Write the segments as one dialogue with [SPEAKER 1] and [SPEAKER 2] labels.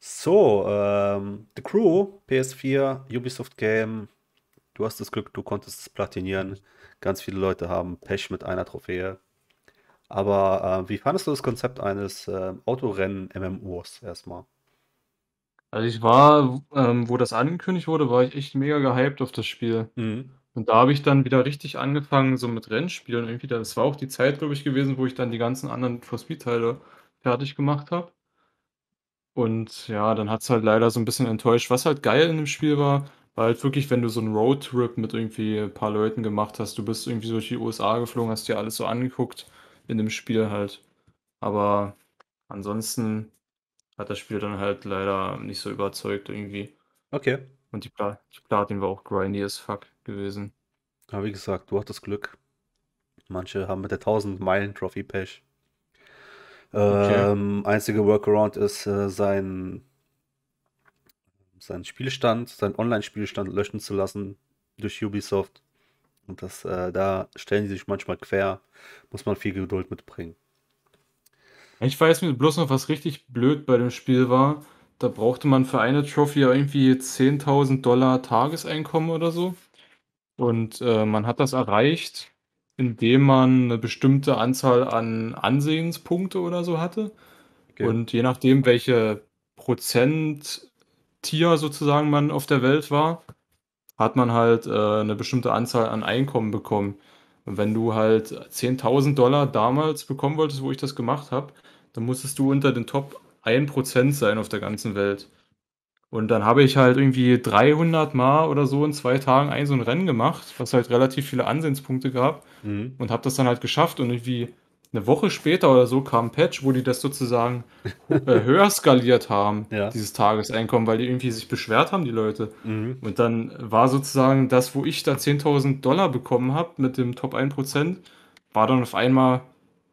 [SPEAKER 1] So, ähm, The Crew, PS4, Ubisoft Game. Du hast das Glück, du konntest es platinieren. Ganz viele Leute haben Pech mit einer Trophäe. Aber äh, wie fandest du das Konzept eines äh,
[SPEAKER 2] Autorennen-MMOs erstmal? Also ich war, ähm, wo das angekündigt wurde, war ich echt mega gehypt auf das Spiel. Mhm. Und da habe ich dann wieder richtig angefangen, so mit Rennspielen irgendwie. Das war auch die Zeit, glaube ich, gewesen, wo ich dann die ganzen anderen For Speed-Teile fertig gemacht habe. Und ja, dann hat es halt leider so ein bisschen enttäuscht. Was halt geil in dem Spiel war, war halt wirklich, wenn du so einen Roadtrip mit irgendwie ein paar Leuten gemacht hast. Du bist irgendwie durch die USA geflogen, hast dir alles so angeguckt in dem Spiel halt. Aber ansonsten hat das Spiel dann halt leider nicht so überzeugt irgendwie. Okay. Und die, Pla die Platin war auch grindy as fuck gewesen. Ja, wie gesagt, du hattest Glück.
[SPEAKER 1] Manche haben mit der 1000 Meilen Trophy Pech. Okay. Ähm, einziger Workaround ist äh, sein seinen Spielstand, seinen Online-Spielstand löschen zu lassen durch Ubisoft. Und das, äh, da stellen die sich manchmal quer, muss man viel Geduld mitbringen.
[SPEAKER 2] Ich weiß mir bloß noch, was richtig blöd bei dem Spiel war. Da brauchte man für eine Trophy irgendwie 10.000 Dollar Tageseinkommen oder so. Und äh, man hat das erreicht indem man eine bestimmte Anzahl an Ansehenspunkte oder so hatte. Okay. Und je nachdem, welche Prozent Tier sozusagen man auf der Welt war, hat man halt äh, eine bestimmte Anzahl an Einkommen bekommen. Und wenn du halt 10.000 Dollar damals bekommen wolltest, wo ich das gemacht habe, dann musstest du unter den Top 1% sein auf der ganzen Welt. Und dann habe ich halt irgendwie 300 Mal oder so in zwei Tagen ein so ein Rennen gemacht, was halt relativ viele Ansehenspunkte gab. Mhm. Und habe das dann halt geschafft. Und irgendwie eine Woche später oder so kam ein Patch, wo die das sozusagen äh, höher skaliert haben, ja. dieses Tageseinkommen, weil die irgendwie sich beschwert haben, die Leute. Mhm. Und dann war sozusagen das, wo ich da 10.000 Dollar bekommen habe mit dem Top 1%, war dann auf einmal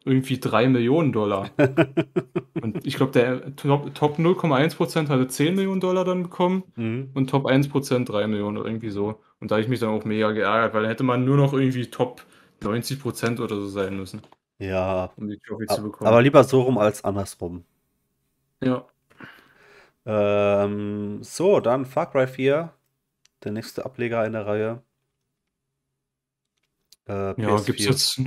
[SPEAKER 2] irgendwie 3 Millionen Dollar. und ich glaube, der Top, Top 0,1% hatte 10 Millionen Dollar dann bekommen mhm. und Top 1% 3 Millionen oder irgendwie so. Und da habe ich mich dann auch mega geärgert, weil hätte man nur noch irgendwie Top 90% oder so sein müssen. Ja. Um die Trophy zu bekommen. Aber
[SPEAKER 1] lieber so rum als andersrum. Ja. Ähm, so, dann Far Cry 4.
[SPEAKER 2] Der nächste Ableger in der Reihe. Äh, ja, gibt es jetzt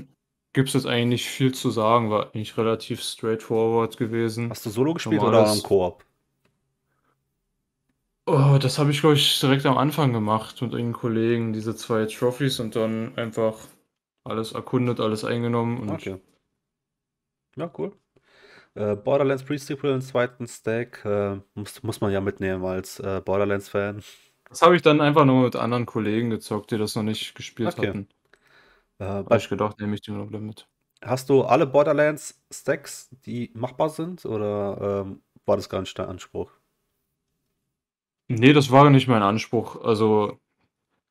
[SPEAKER 2] gibt es jetzt eigentlich nicht viel zu sagen, war eigentlich relativ straightforward gewesen. Hast du Solo gespielt Normales... oder im Koop? Oh, das habe ich, glaube ich, direkt am Anfang gemacht mit irgendeinen Kollegen, diese zwei Trophys und dann einfach alles erkundet, alles eingenommen. okay.
[SPEAKER 1] Ja, cool. Äh, Borderlands Pre-Sequel im zweiten Stack äh, muss, muss man ja mitnehmen als äh, Borderlands-Fan.
[SPEAKER 2] Das habe ich dann einfach nur mit anderen Kollegen gezockt, die das noch nicht gespielt okay. hatten. Äh, Hab ich gedacht, nehme ich den Goblin mit.
[SPEAKER 1] Hast du alle Borderlands-Stacks, die machbar sind, oder ähm, war das gar nicht dein Anspruch?
[SPEAKER 2] Nee, das war nicht mein Anspruch. Also,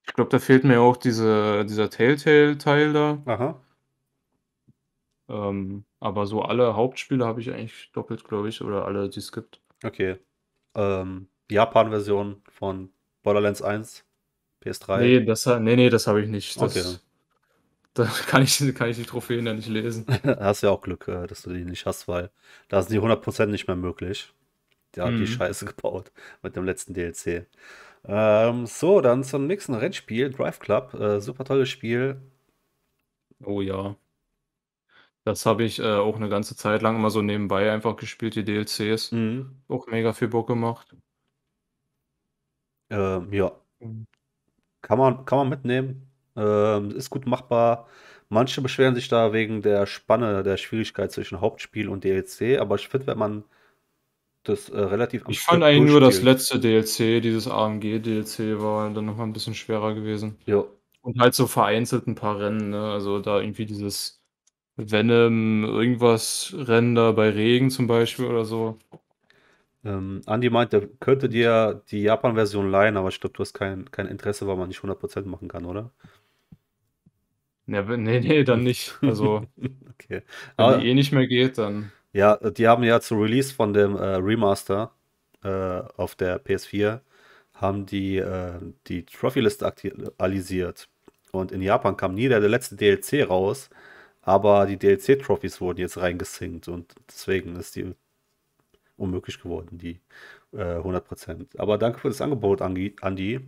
[SPEAKER 2] ich glaube, da fehlt mir auch diese, dieser Telltale-Teil da. Aha. Ähm, aber so alle Hauptspiele habe ich eigentlich doppelt, glaube ich,
[SPEAKER 1] oder alle, die es gibt. Okay. Ähm, Japan-Version von Borderlands 1, PS3? Nee, das,
[SPEAKER 2] nee, nee, das habe ich nicht. Das, okay. Da kann ich,
[SPEAKER 1] kann ich die Trophäen ja nicht lesen. hast ja auch Glück, äh, dass du die nicht hast, weil da sind die 100% nicht mehr möglich. Die haben mhm. die Scheiße gebaut mit dem letzten DLC. Ähm,
[SPEAKER 2] so, dann zum nächsten Rennspiel, Drive Club. Äh, super tolles Spiel. Oh ja. Das habe ich äh, auch eine ganze Zeit lang immer so nebenbei einfach gespielt, die DLCs. Mhm. Auch mega viel Bock gemacht. Ähm, ja.
[SPEAKER 1] Mhm. Kann man, kann man mitnehmen. Ähm, ist gut machbar. Manche beschweren sich da wegen der Spanne, der Schwierigkeit zwischen Hauptspiel und DLC, aber ich finde, wenn man das äh, relativ am Ich fand eigentlich nur das letzte
[SPEAKER 2] DLC, dieses AMG-DLC, war dann nochmal ein bisschen schwerer gewesen. Ja. Und halt so vereinzelt ein paar Rennen, ne? Also da irgendwie dieses Venom irgendwas Rennen da bei Regen zum Beispiel oder so.
[SPEAKER 1] Ähm, Andi meint, der könnte dir die Japan-Version leihen, aber ich glaube, du hast kein, kein Interesse, weil man nicht 100% machen kann, oder? Ja, nee, nee, dann nicht. Also, okay. wenn Aber, die eh nicht mehr geht, dann. Ja, die haben ja zu Release von dem äh, Remaster äh, auf der PS4 haben die äh, die Trophy-Liste aktualisiert. Und in Japan kam nie der, der letzte DLC raus, aber die DLC-Trophies wurden jetzt reingesinkt und deswegen ist die unmöglich geworden, die äh, 100%. Aber danke für das Angebot, Andi.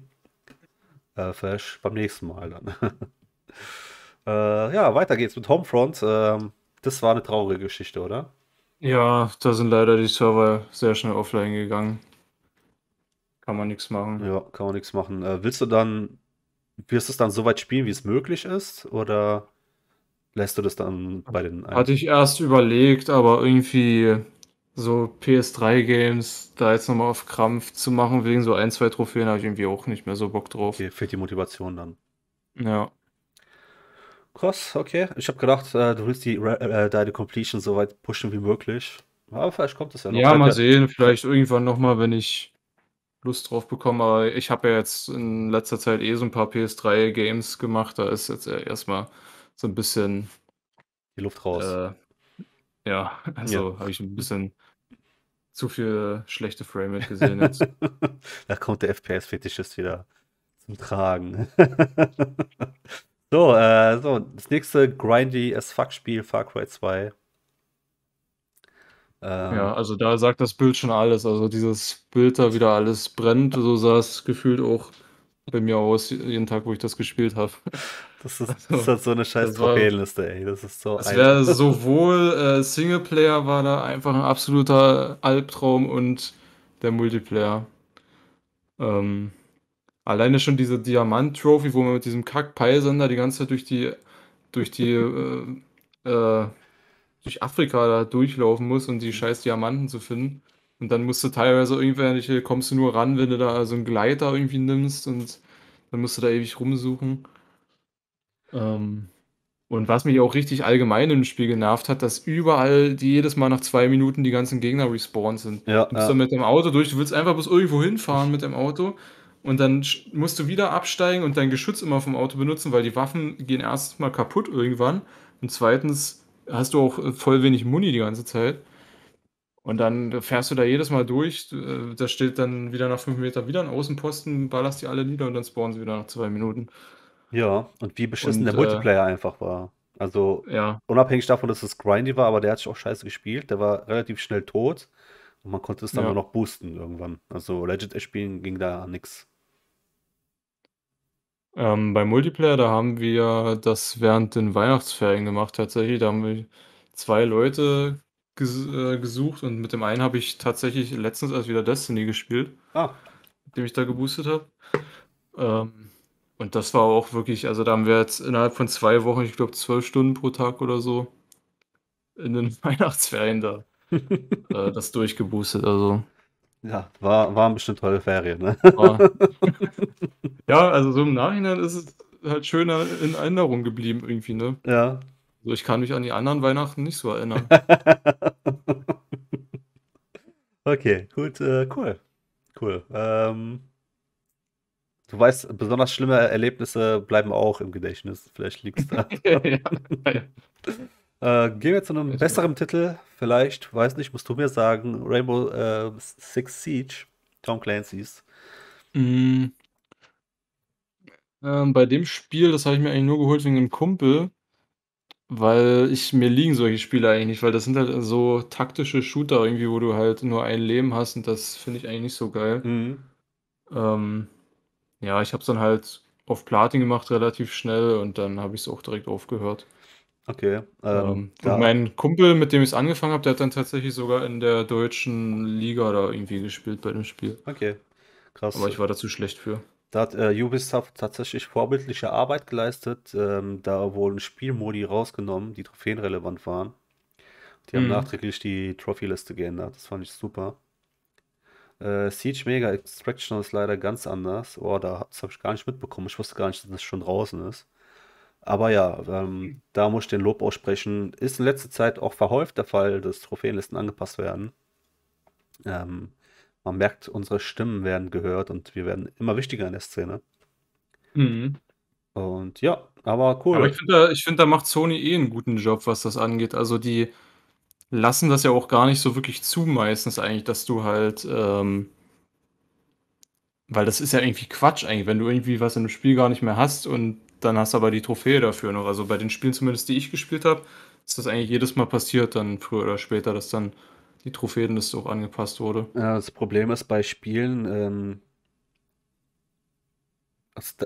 [SPEAKER 1] Äh, vielleicht beim nächsten Mal dann. Äh, ja, weiter geht's mit Homefront. Ähm, das war eine traurige Geschichte, oder?
[SPEAKER 2] Ja, da sind leider die Server sehr schnell offline gegangen. Kann man nichts
[SPEAKER 1] machen. Ja, kann man nichts machen. Äh, willst du dann, wirst du es dann so weit spielen, wie es möglich ist? Oder lässt du das dann bei den ein? Hatte ich
[SPEAKER 2] erst überlegt, aber irgendwie so PS3-Games da jetzt nochmal auf Krampf zu machen, wegen so ein, zwei Trophäen, habe ich irgendwie auch nicht mehr so Bock drauf. Okay, fehlt die Motivation dann. Ja
[SPEAKER 1] krass, okay. Ich habe gedacht, äh, du willst die, äh, deine Completion so weit pushen wie möglich. Aber vielleicht kommt das ja noch. Ja, mal
[SPEAKER 2] sehen. Vielleicht irgendwann nochmal, wenn ich Lust drauf bekomme. Aber ich habe ja jetzt in letzter Zeit eh so ein paar PS3-Games gemacht. Da ist jetzt erstmal so ein bisschen. Die Luft raus. Äh, ja, also ja. habe ich ein bisschen
[SPEAKER 1] zu viel schlechte Frame gesehen jetzt. da kommt der FPS-Fetischist wieder zum Tragen. So, äh, so, das nächste
[SPEAKER 2] grindy as fuck Spiel, Far Cry 2. Ähm, ja, also da sagt das Bild schon alles. Also dieses Bild da wieder alles brennt, so sah es gefühlt auch bei mir aus, jeden Tag, wo ich das gespielt habe. Das ist, also, das ist halt so eine scheiß Trophäenliste,
[SPEAKER 1] ey. Das ist so. Es wäre
[SPEAKER 2] sowohl äh, Singleplayer war da einfach ein absoluter Albtraum und der Multiplayer. Ähm, Alleine schon diese Diamant-Trophy, wo man mit diesem kack da die ganze Zeit durch die, durch die, äh, äh, durch Afrika da durchlaufen muss, um die scheiß Diamanten zu finden. Und dann musst du teilweise irgendwelche, äh, kommst du nur ran, wenn du da so einen Gleiter irgendwie nimmst und dann musst du da ewig rumsuchen. Ähm, und was mich auch richtig allgemein im Spiel genervt hat, dass überall die jedes Mal nach zwei Minuten die ganzen Gegner respawned sind. Ja, du bist ja. mit dem Auto durch, du willst einfach bis irgendwo hinfahren mit dem Auto und dann musst du wieder absteigen und dein Geschütz immer vom Auto benutzen, weil die Waffen gehen erstens mal kaputt irgendwann und zweitens hast du auch äh, voll wenig Muni die ganze Zeit. Und dann fährst du da jedes Mal durch, äh, da steht dann wieder nach fünf Metern wieder ein Außenposten, ballerst die alle nieder und dann spawnen sie wieder nach zwei Minuten. Ja, und wie beschissen und, der äh, Multiplayer
[SPEAKER 1] einfach war. Also, ja. unabhängig davon, dass es grindy war, aber der hat sich auch scheiße gespielt, der war relativ schnell tot und man konnte es dann ja. nur noch boosten irgendwann. Also, Legit spielen ging da nichts.
[SPEAKER 2] Ähm, beim Multiplayer, da haben wir das während den Weihnachtsferien gemacht tatsächlich. Da haben wir zwei Leute ges äh, gesucht und mit dem einen habe ich tatsächlich letztens erst wieder Destiny gespielt, Ah, mit dem ich da geboostet habe. Ähm, und das war auch wirklich, also da haben wir jetzt innerhalb von zwei Wochen, ich glaube, zwölf Stunden pro Tag oder so in den Weihnachtsferien da äh, das durchgeboostet. Also ja, war, waren bestimmt tolle Ferien, ne? ja, also so im Nachhinein ist es halt schöner in Erinnerung geblieben irgendwie, ne? Ja. also ich kann mich an die anderen Weihnachten nicht so erinnern.
[SPEAKER 1] okay, gut, äh, cool. Cool. Ähm, du weißt, besonders schlimme Erlebnisse bleiben auch im Gedächtnis. Vielleicht liegt es da. ja, ja, ja. Äh, gehen wir zu einem Bitte. besseren Titel. Vielleicht, weiß nicht, musst du mir sagen. Rainbow äh, Six Siege, Tom Clancy's. Mm.
[SPEAKER 2] Ähm, bei dem Spiel, das habe ich mir eigentlich nur geholt wegen einem Kumpel, weil ich mir liegen solche Spiele eigentlich nicht, weil das sind halt so taktische Shooter irgendwie, wo du halt nur ein Leben hast und das finde ich eigentlich nicht so geil. Mhm. Ähm, ja, ich habe es dann halt auf Platin gemacht relativ schnell und dann habe ich es auch direkt aufgehört. Okay. Ähm, und mein Kumpel, mit dem ich es angefangen habe, der hat dann tatsächlich sogar in der deutschen Liga da irgendwie gespielt bei dem Spiel. Okay. Krass. Aber ich war dazu schlecht für. Da hat
[SPEAKER 1] äh, Ubisoft tatsächlich vorbildliche Arbeit geleistet. Ähm, da wurden Spielmodi rausgenommen, die trophäenrelevant waren. Die haben mhm. nachträglich die Trophy-Liste geändert. Das fand ich super. Äh, Siege Mega Extraction ist leider ganz anders. Oh, da, das habe ich gar nicht mitbekommen. Ich wusste gar nicht, dass das schon draußen ist. Aber ja, ähm, da muss ich den Lob aussprechen. Ist in letzter Zeit auch verhäuft der Fall, dass Trophäenlisten angepasst werden. Ähm, man merkt, unsere Stimmen werden gehört und wir werden immer wichtiger in der Szene. Mhm. Und ja, aber cool. Aber ich
[SPEAKER 2] finde, da, find, da, macht Sony eh einen guten Job, was das angeht. Also die lassen das ja auch gar nicht so wirklich zu, meistens eigentlich, dass du halt, ähm, weil das ist ja irgendwie Quatsch eigentlich, wenn du irgendwie was in einem Spiel gar nicht mehr hast und dann hast du aber die Trophäe dafür noch. Also bei den Spielen zumindest, die ich gespielt habe, ist das eigentlich jedes Mal passiert, dann früher oder später, dass dann die Trophäenliste auch angepasst wurde. Ja, das Problem ist bei Spielen, ähm,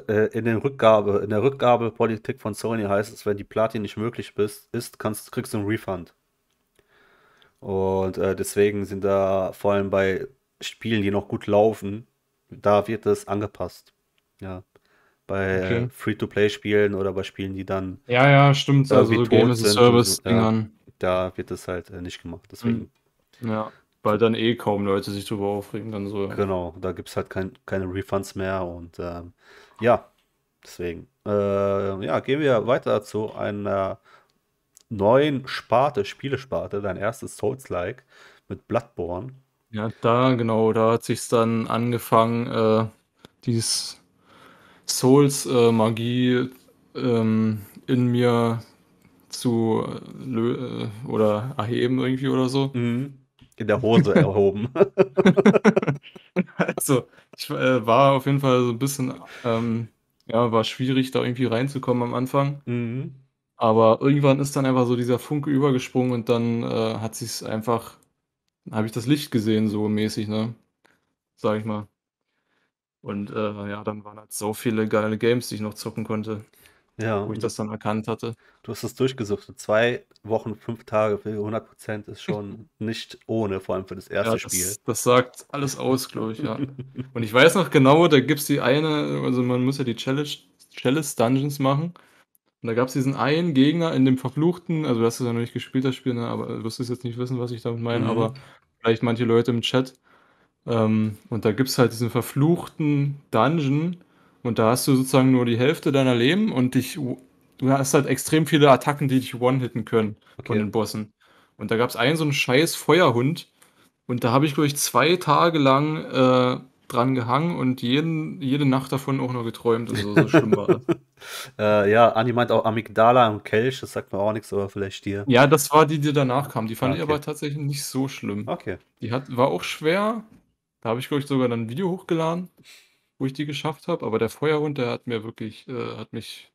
[SPEAKER 1] äh, in, den Rückgabe, in der Rückgabepolitik von Sony heißt es, wenn die Platin nicht möglich bist, ist, kannst, kriegst du einen Refund. Und äh, deswegen sind da vor allem bei Spielen, die noch gut laufen, da wird es angepasst. Ja bei äh, okay. Free-to-Play-Spielen oder bei Spielen, die dann. Ja, ja, stimmt. also so Game as a Service-Dingern. Da, da wird das halt äh, nicht gemacht. Deswegen. Hm. Ja, weil dann eh kaum Leute sich drüber aufregen. Dann so. Genau, da gibt es halt kein, keine Refunds mehr und ähm, ja, deswegen. Äh, ja, gehen wir weiter zu einer neuen Sparte, Spielesparte, dein erstes Souls-like mit Bloodborne.
[SPEAKER 2] Ja, da genau, da hat sich dann angefangen, äh, dieses Souls-Magie äh, ähm, in mir zu äh, lö äh, oder erheben irgendwie oder so. Mhm. In der Hose erhoben. also, ich äh, war auf jeden Fall so ein bisschen, ähm, ja, war schwierig, da irgendwie reinzukommen am Anfang. Mhm. Aber irgendwann ist dann einfach so dieser Funke übergesprungen und dann äh, hat sich's einfach, habe ich das Licht gesehen, so mäßig, ne? Sag ich mal. Und äh, ja, dann waren halt so viele geile Games, die ich noch zocken konnte. Ja. Wo ich das dann erkannt hatte. Du hast es durchgesucht.
[SPEAKER 1] Zwei Wochen, fünf Tage für 100 Prozent ist schon nicht ohne, vor allem für das erste ja, das, Spiel.
[SPEAKER 2] Das sagt alles aus, glaube ich, ja. Und ich weiß noch genau, da gibt es die eine, also man muss ja die Challenge, Chalice Dungeons machen. Und da gab es diesen einen Gegner in dem verfluchten, also du hast es ja noch nicht gespielt, das Spiel, ne? aber du wirst es jetzt nicht wissen, was ich damit meine, mhm. aber vielleicht manche Leute im Chat. Ähm, und da gibt es halt diesen verfluchten Dungeon und da hast du sozusagen nur die Hälfte deiner Leben und dich, du hast halt extrem viele Attacken, die dich one-hitten können okay. von den Bossen. Und da gab es einen so einen scheiß Feuerhund und da habe ich, glaube ich, zwei Tage lang äh, dran gehangen und jeden, jede Nacht davon auch noch geträumt und so, so schlimm war das. äh, ja, Anni meint auch Amygdala und Kelch, das sagt mir auch
[SPEAKER 1] nichts, aber vielleicht dir. Ja, das war
[SPEAKER 2] die, die danach kam. Die fand ah, okay. ich aber tatsächlich nicht so schlimm. Okay. Die hat, war auch schwer, da habe ich, glaube ich, sogar dann ein Video hochgeladen, wo ich die geschafft habe. Aber der Feuerhund, der hat mir wirklich, äh, hat mich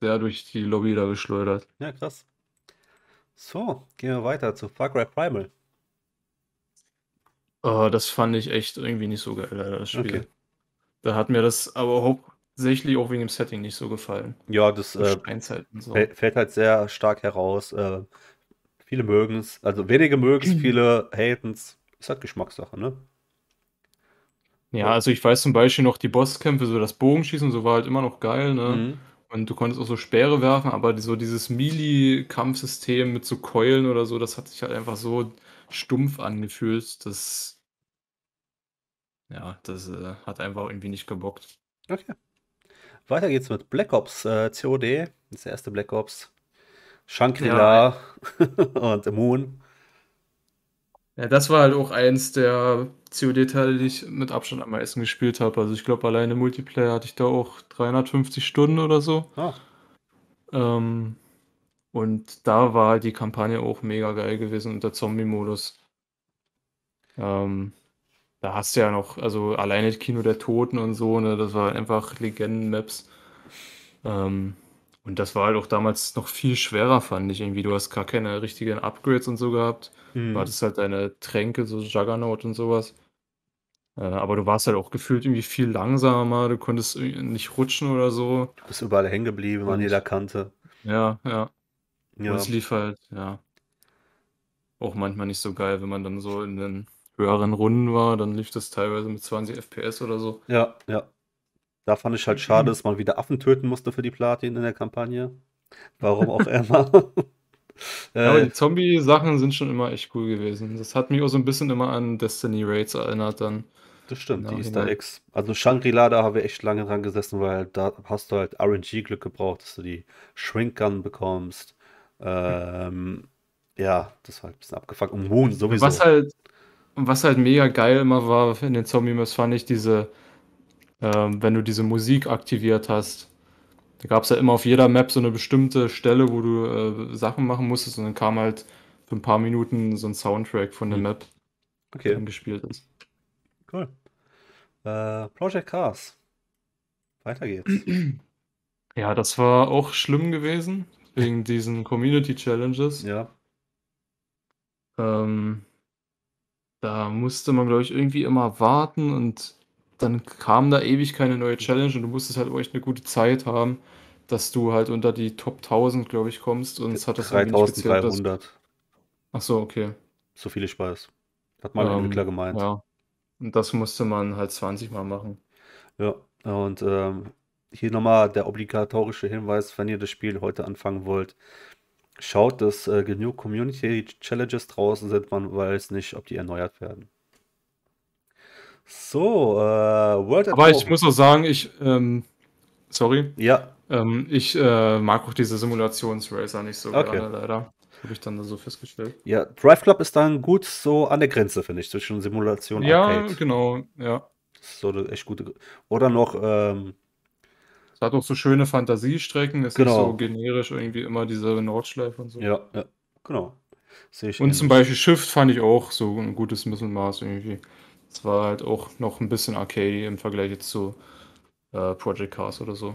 [SPEAKER 2] sehr durch die Lobby da geschleudert.
[SPEAKER 1] Ja, krass. So, gehen wir weiter zu Far Cry Primal.
[SPEAKER 2] Oh, das fand ich echt irgendwie nicht so geil, das Spiel. Okay. Da hat mir das aber hauptsächlich auch wegen dem Setting nicht so gefallen. Ja, das äh, so. fällt halt
[SPEAKER 1] sehr stark heraus. Äh, viele mögen es, also wenige mögen es, viele haten es ist halt Geschmackssache, ne?
[SPEAKER 2] Ja, also ich weiß zum Beispiel noch die Bosskämpfe, so das Bogenschießen, so war halt immer noch geil, ne? Mhm. Und du konntest auch so Speere werfen, aber so dieses Melee-Kampfsystem mit so Keulen oder so, das hat sich halt einfach so stumpf angefühlt, das. Ja, das äh, hat einfach irgendwie nicht gebockt.
[SPEAKER 1] Okay. Weiter geht's mit Black Ops äh, COD, das erste Black Ops.
[SPEAKER 2] shangri ja. und Moon. Ja, das war halt auch eins der COD-Teile, die ich mit Abstand am meisten gespielt habe. Also ich glaube, alleine Multiplayer hatte ich da auch 350 Stunden oder so. Ah. Ähm, und da war halt die Kampagne auch mega geil gewesen und der Zombie-Modus. Ähm, da hast du ja noch, also alleine Kino der Toten und so, ne, das war einfach Legenden-Maps. Ähm, und das war halt auch damals noch viel schwerer, fand ich. Irgendwie, du hast gar keine richtigen Upgrades und so gehabt. Mhm. Du hattest halt deine Tränke, so Juggernaut und sowas. aber du warst halt auch gefühlt irgendwie viel langsamer, du konntest nicht rutschen oder so.
[SPEAKER 1] Du bist überall hängen geblieben an jeder Kante.
[SPEAKER 2] Ja, ja. ja. Und es lief halt, ja. Auch manchmal nicht so geil, wenn man dann so in den höheren Runden war, dann lief das teilweise mit 20 FPS oder so. Ja, ja.
[SPEAKER 1] Da fand ich halt schade, dass man wieder Affen töten musste für die Platin in der Kampagne. Warum auch
[SPEAKER 2] immer. Ja, aber die äh, Zombie-Sachen sind schon immer echt cool gewesen. Das hat mich auch so ein bisschen immer an Destiny Raids erinnert dann. Das stimmt, die Easter Eggs. Also Shangri-La, da habe ich echt
[SPEAKER 1] lange dran gesessen, weil halt da hast du halt RNG-Glück gebraucht, dass du die Shrink-Gun bekommst. Ähm, ja, das war halt ein bisschen abgefuckt. Und Moon sowieso. Was halt,
[SPEAKER 2] was halt mega geil immer war in den Zombie-Maps, fand ich diese ähm, wenn du diese Musik aktiviert hast. Da gab es ja immer auf jeder Map so eine bestimmte Stelle, wo du äh, Sachen machen musstest und dann kam halt für ein paar Minuten so ein Soundtrack von der mhm. Map, okay. der dann gespielt ist.
[SPEAKER 1] Cool. Äh, Project Cars. Weiter geht's.
[SPEAKER 2] Ja, das war auch schlimm gewesen, wegen diesen Community Challenges. Ja. Ähm, da musste man, glaube ich, irgendwie immer warten und dann kam da ewig keine neue Challenge und du musstest halt auch echt eine gute Zeit haben, dass du halt unter die Top 1000, glaube ich, kommst und es hat das 3300. Ach so, okay. So viele Spaß. Hat mal ein ähm, Entwickler gemeint. Ja. Und das musste man halt 20 Mal machen. Ja,
[SPEAKER 1] und ähm, hier nochmal der obligatorische Hinweis, wenn ihr das Spiel heute anfangen wollt, schaut, dass äh, genug Community Challenges draußen sind, man weiß nicht, ob die erneuert werden. So, äh, Word at Aber Home. ich muss auch
[SPEAKER 2] sagen, ich, ähm, sorry. Ja. Ähm, ich äh, mag auch diese Simulationsracer nicht so okay. gerne, leider. Habe ich dann so festgestellt. Ja, Drive Club
[SPEAKER 1] ist dann gut so an der Grenze, finde ich, zwischen Simulation und Ja, Arcade. genau,
[SPEAKER 2] ja. So eine echt gute. Oder noch, ähm, Es hat auch so schöne Fantasiestrecken, es genau. ist so generisch irgendwie immer diese Nordschleife und so. Ja, ja genau. Sehe ich und ähnlich. zum Beispiel Shift fand ich auch so ein gutes Mittelmaß irgendwie. Es war halt auch noch ein bisschen arcade im Vergleich jetzt zu äh, Project Cars oder so.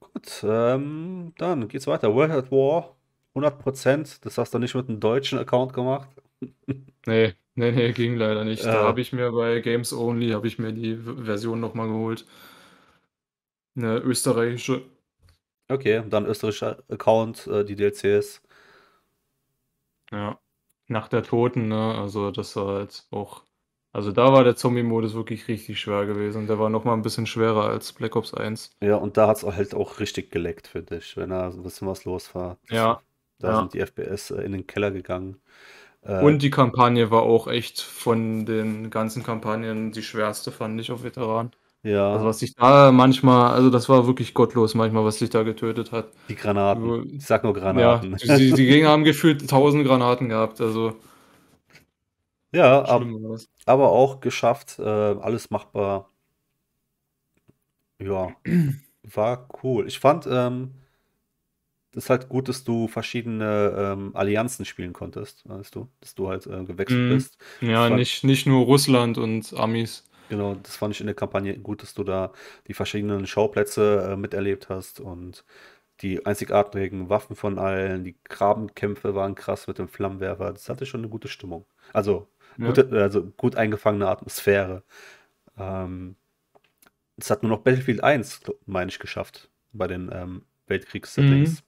[SPEAKER 2] Gut, ähm, dann geht's weiter. World at
[SPEAKER 1] War, 100%. Das hast du nicht mit einem deutschen Account gemacht.
[SPEAKER 2] nee, nee, nee, ging leider nicht. Ja. Da habe ich mir bei Games Only, habe ich mir die Version nochmal geholt. Eine österreichische. Okay, dann österreichischer Account, äh, die DLCs. Ja, nach der Toten, ne? Also das war halt auch also da war der Zombie-Modus wirklich richtig schwer gewesen. Der war nochmal ein bisschen schwerer als Black Ops 1.
[SPEAKER 1] Ja, und da hat es halt auch richtig geleckt für dich, wenn da ein bisschen was los war.
[SPEAKER 2] Ja. Da ja. sind die FPS äh, in den Keller gegangen. Äh, und die Kampagne war auch echt von den ganzen Kampagnen die schwerste, fand ich, auf Veteran. Ja. Also was sich da manchmal, also das war wirklich gottlos manchmal, was sich da getötet hat. Die Granaten. Ich sag nur Granaten. Ja, die, die Gegner haben gefühlt tausend Granaten gehabt, also.
[SPEAKER 1] Ja, ab, aber auch geschafft, äh, alles machbar. Ja, war cool. Ich fand, ähm, ist halt gut, dass du verschiedene ähm, Allianzen spielen konntest, weißt du, dass du halt äh, gewechselt mm, bist. Ja, fand, nicht,
[SPEAKER 2] nicht nur Russland und Amis.
[SPEAKER 1] Genau, das fand ich in der Kampagne gut, dass du da die verschiedenen Schauplätze äh, miterlebt hast und die einzigartigen Waffen von allen, die Grabenkämpfe waren krass mit dem Flammenwerfer. Das hatte schon eine gute Stimmung. Also Gute, ja. also gut eingefangene Atmosphäre. Ähm, es hat nur noch Battlefield 1, meine ich, geschafft bei den ähm, Weltkriegs-Settings.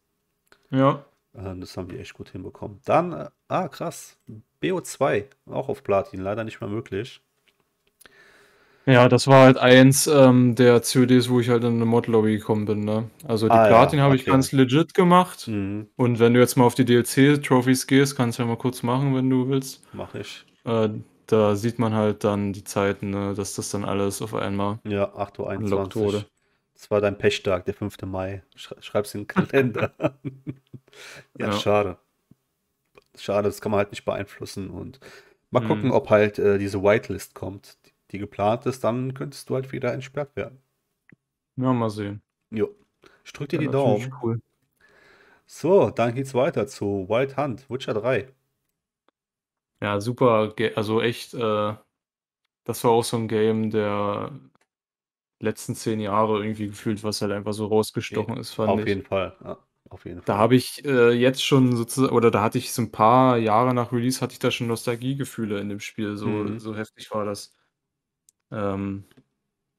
[SPEAKER 1] Mhm. Ja. Äh, das haben die echt gut hinbekommen. Dann, äh, ah, krass, BO2, auch auf Platin, leider nicht mehr möglich.
[SPEAKER 2] Ja, das war halt eins ähm, der CODs, wo ich halt in eine Mod-Lobby gekommen bin. Ne? Also die ah, Platin ja, habe okay. ich ganz legit gemacht. Mhm. Und wenn du jetzt mal auf die DLC-Trophies gehst, kannst du ja mal kurz machen, wenn du willst. Mach ich. Äh, da sieht man halt dann die Zeiten, ne, dass das dann alles auf einmal. Ja, 8.21 Uhr
[SPEAKER 1] wurde. Das war dein Pechtag, der 5. Mai. Schreib's in den Kalender. ja, ja, schade. Schade, das kann man halt nicht beeinflussen. Und mal mhm. gucken, mhm. ob halt äh, diese Whitelist kommt, die, die geplant ist, dann könntest du halt wieder entsperrt werden. Ja, mal sehen. Jo. Ich drück dir ja, die Daumen. Cool. So, dann geht's weiter zu Wild Hunt, Witcher 3.
[SPEAKER 2] Ja, super. Also echt, äh, das war auch so ein Game der letzten zehn Jahre irgendwie gefühlt, was halt einfach so rausgestochen ist, fand Auf ich. jeden Fall. Ja, auf jeden Fall. Da habe ich äh, jetzt schon sozusagen, oder da hatte ich so ein paar Jahre nach Release, hatte ich da schon Nostalgiegefühle in dem Spiel. So, Mhm. so heftig war das. Ähm,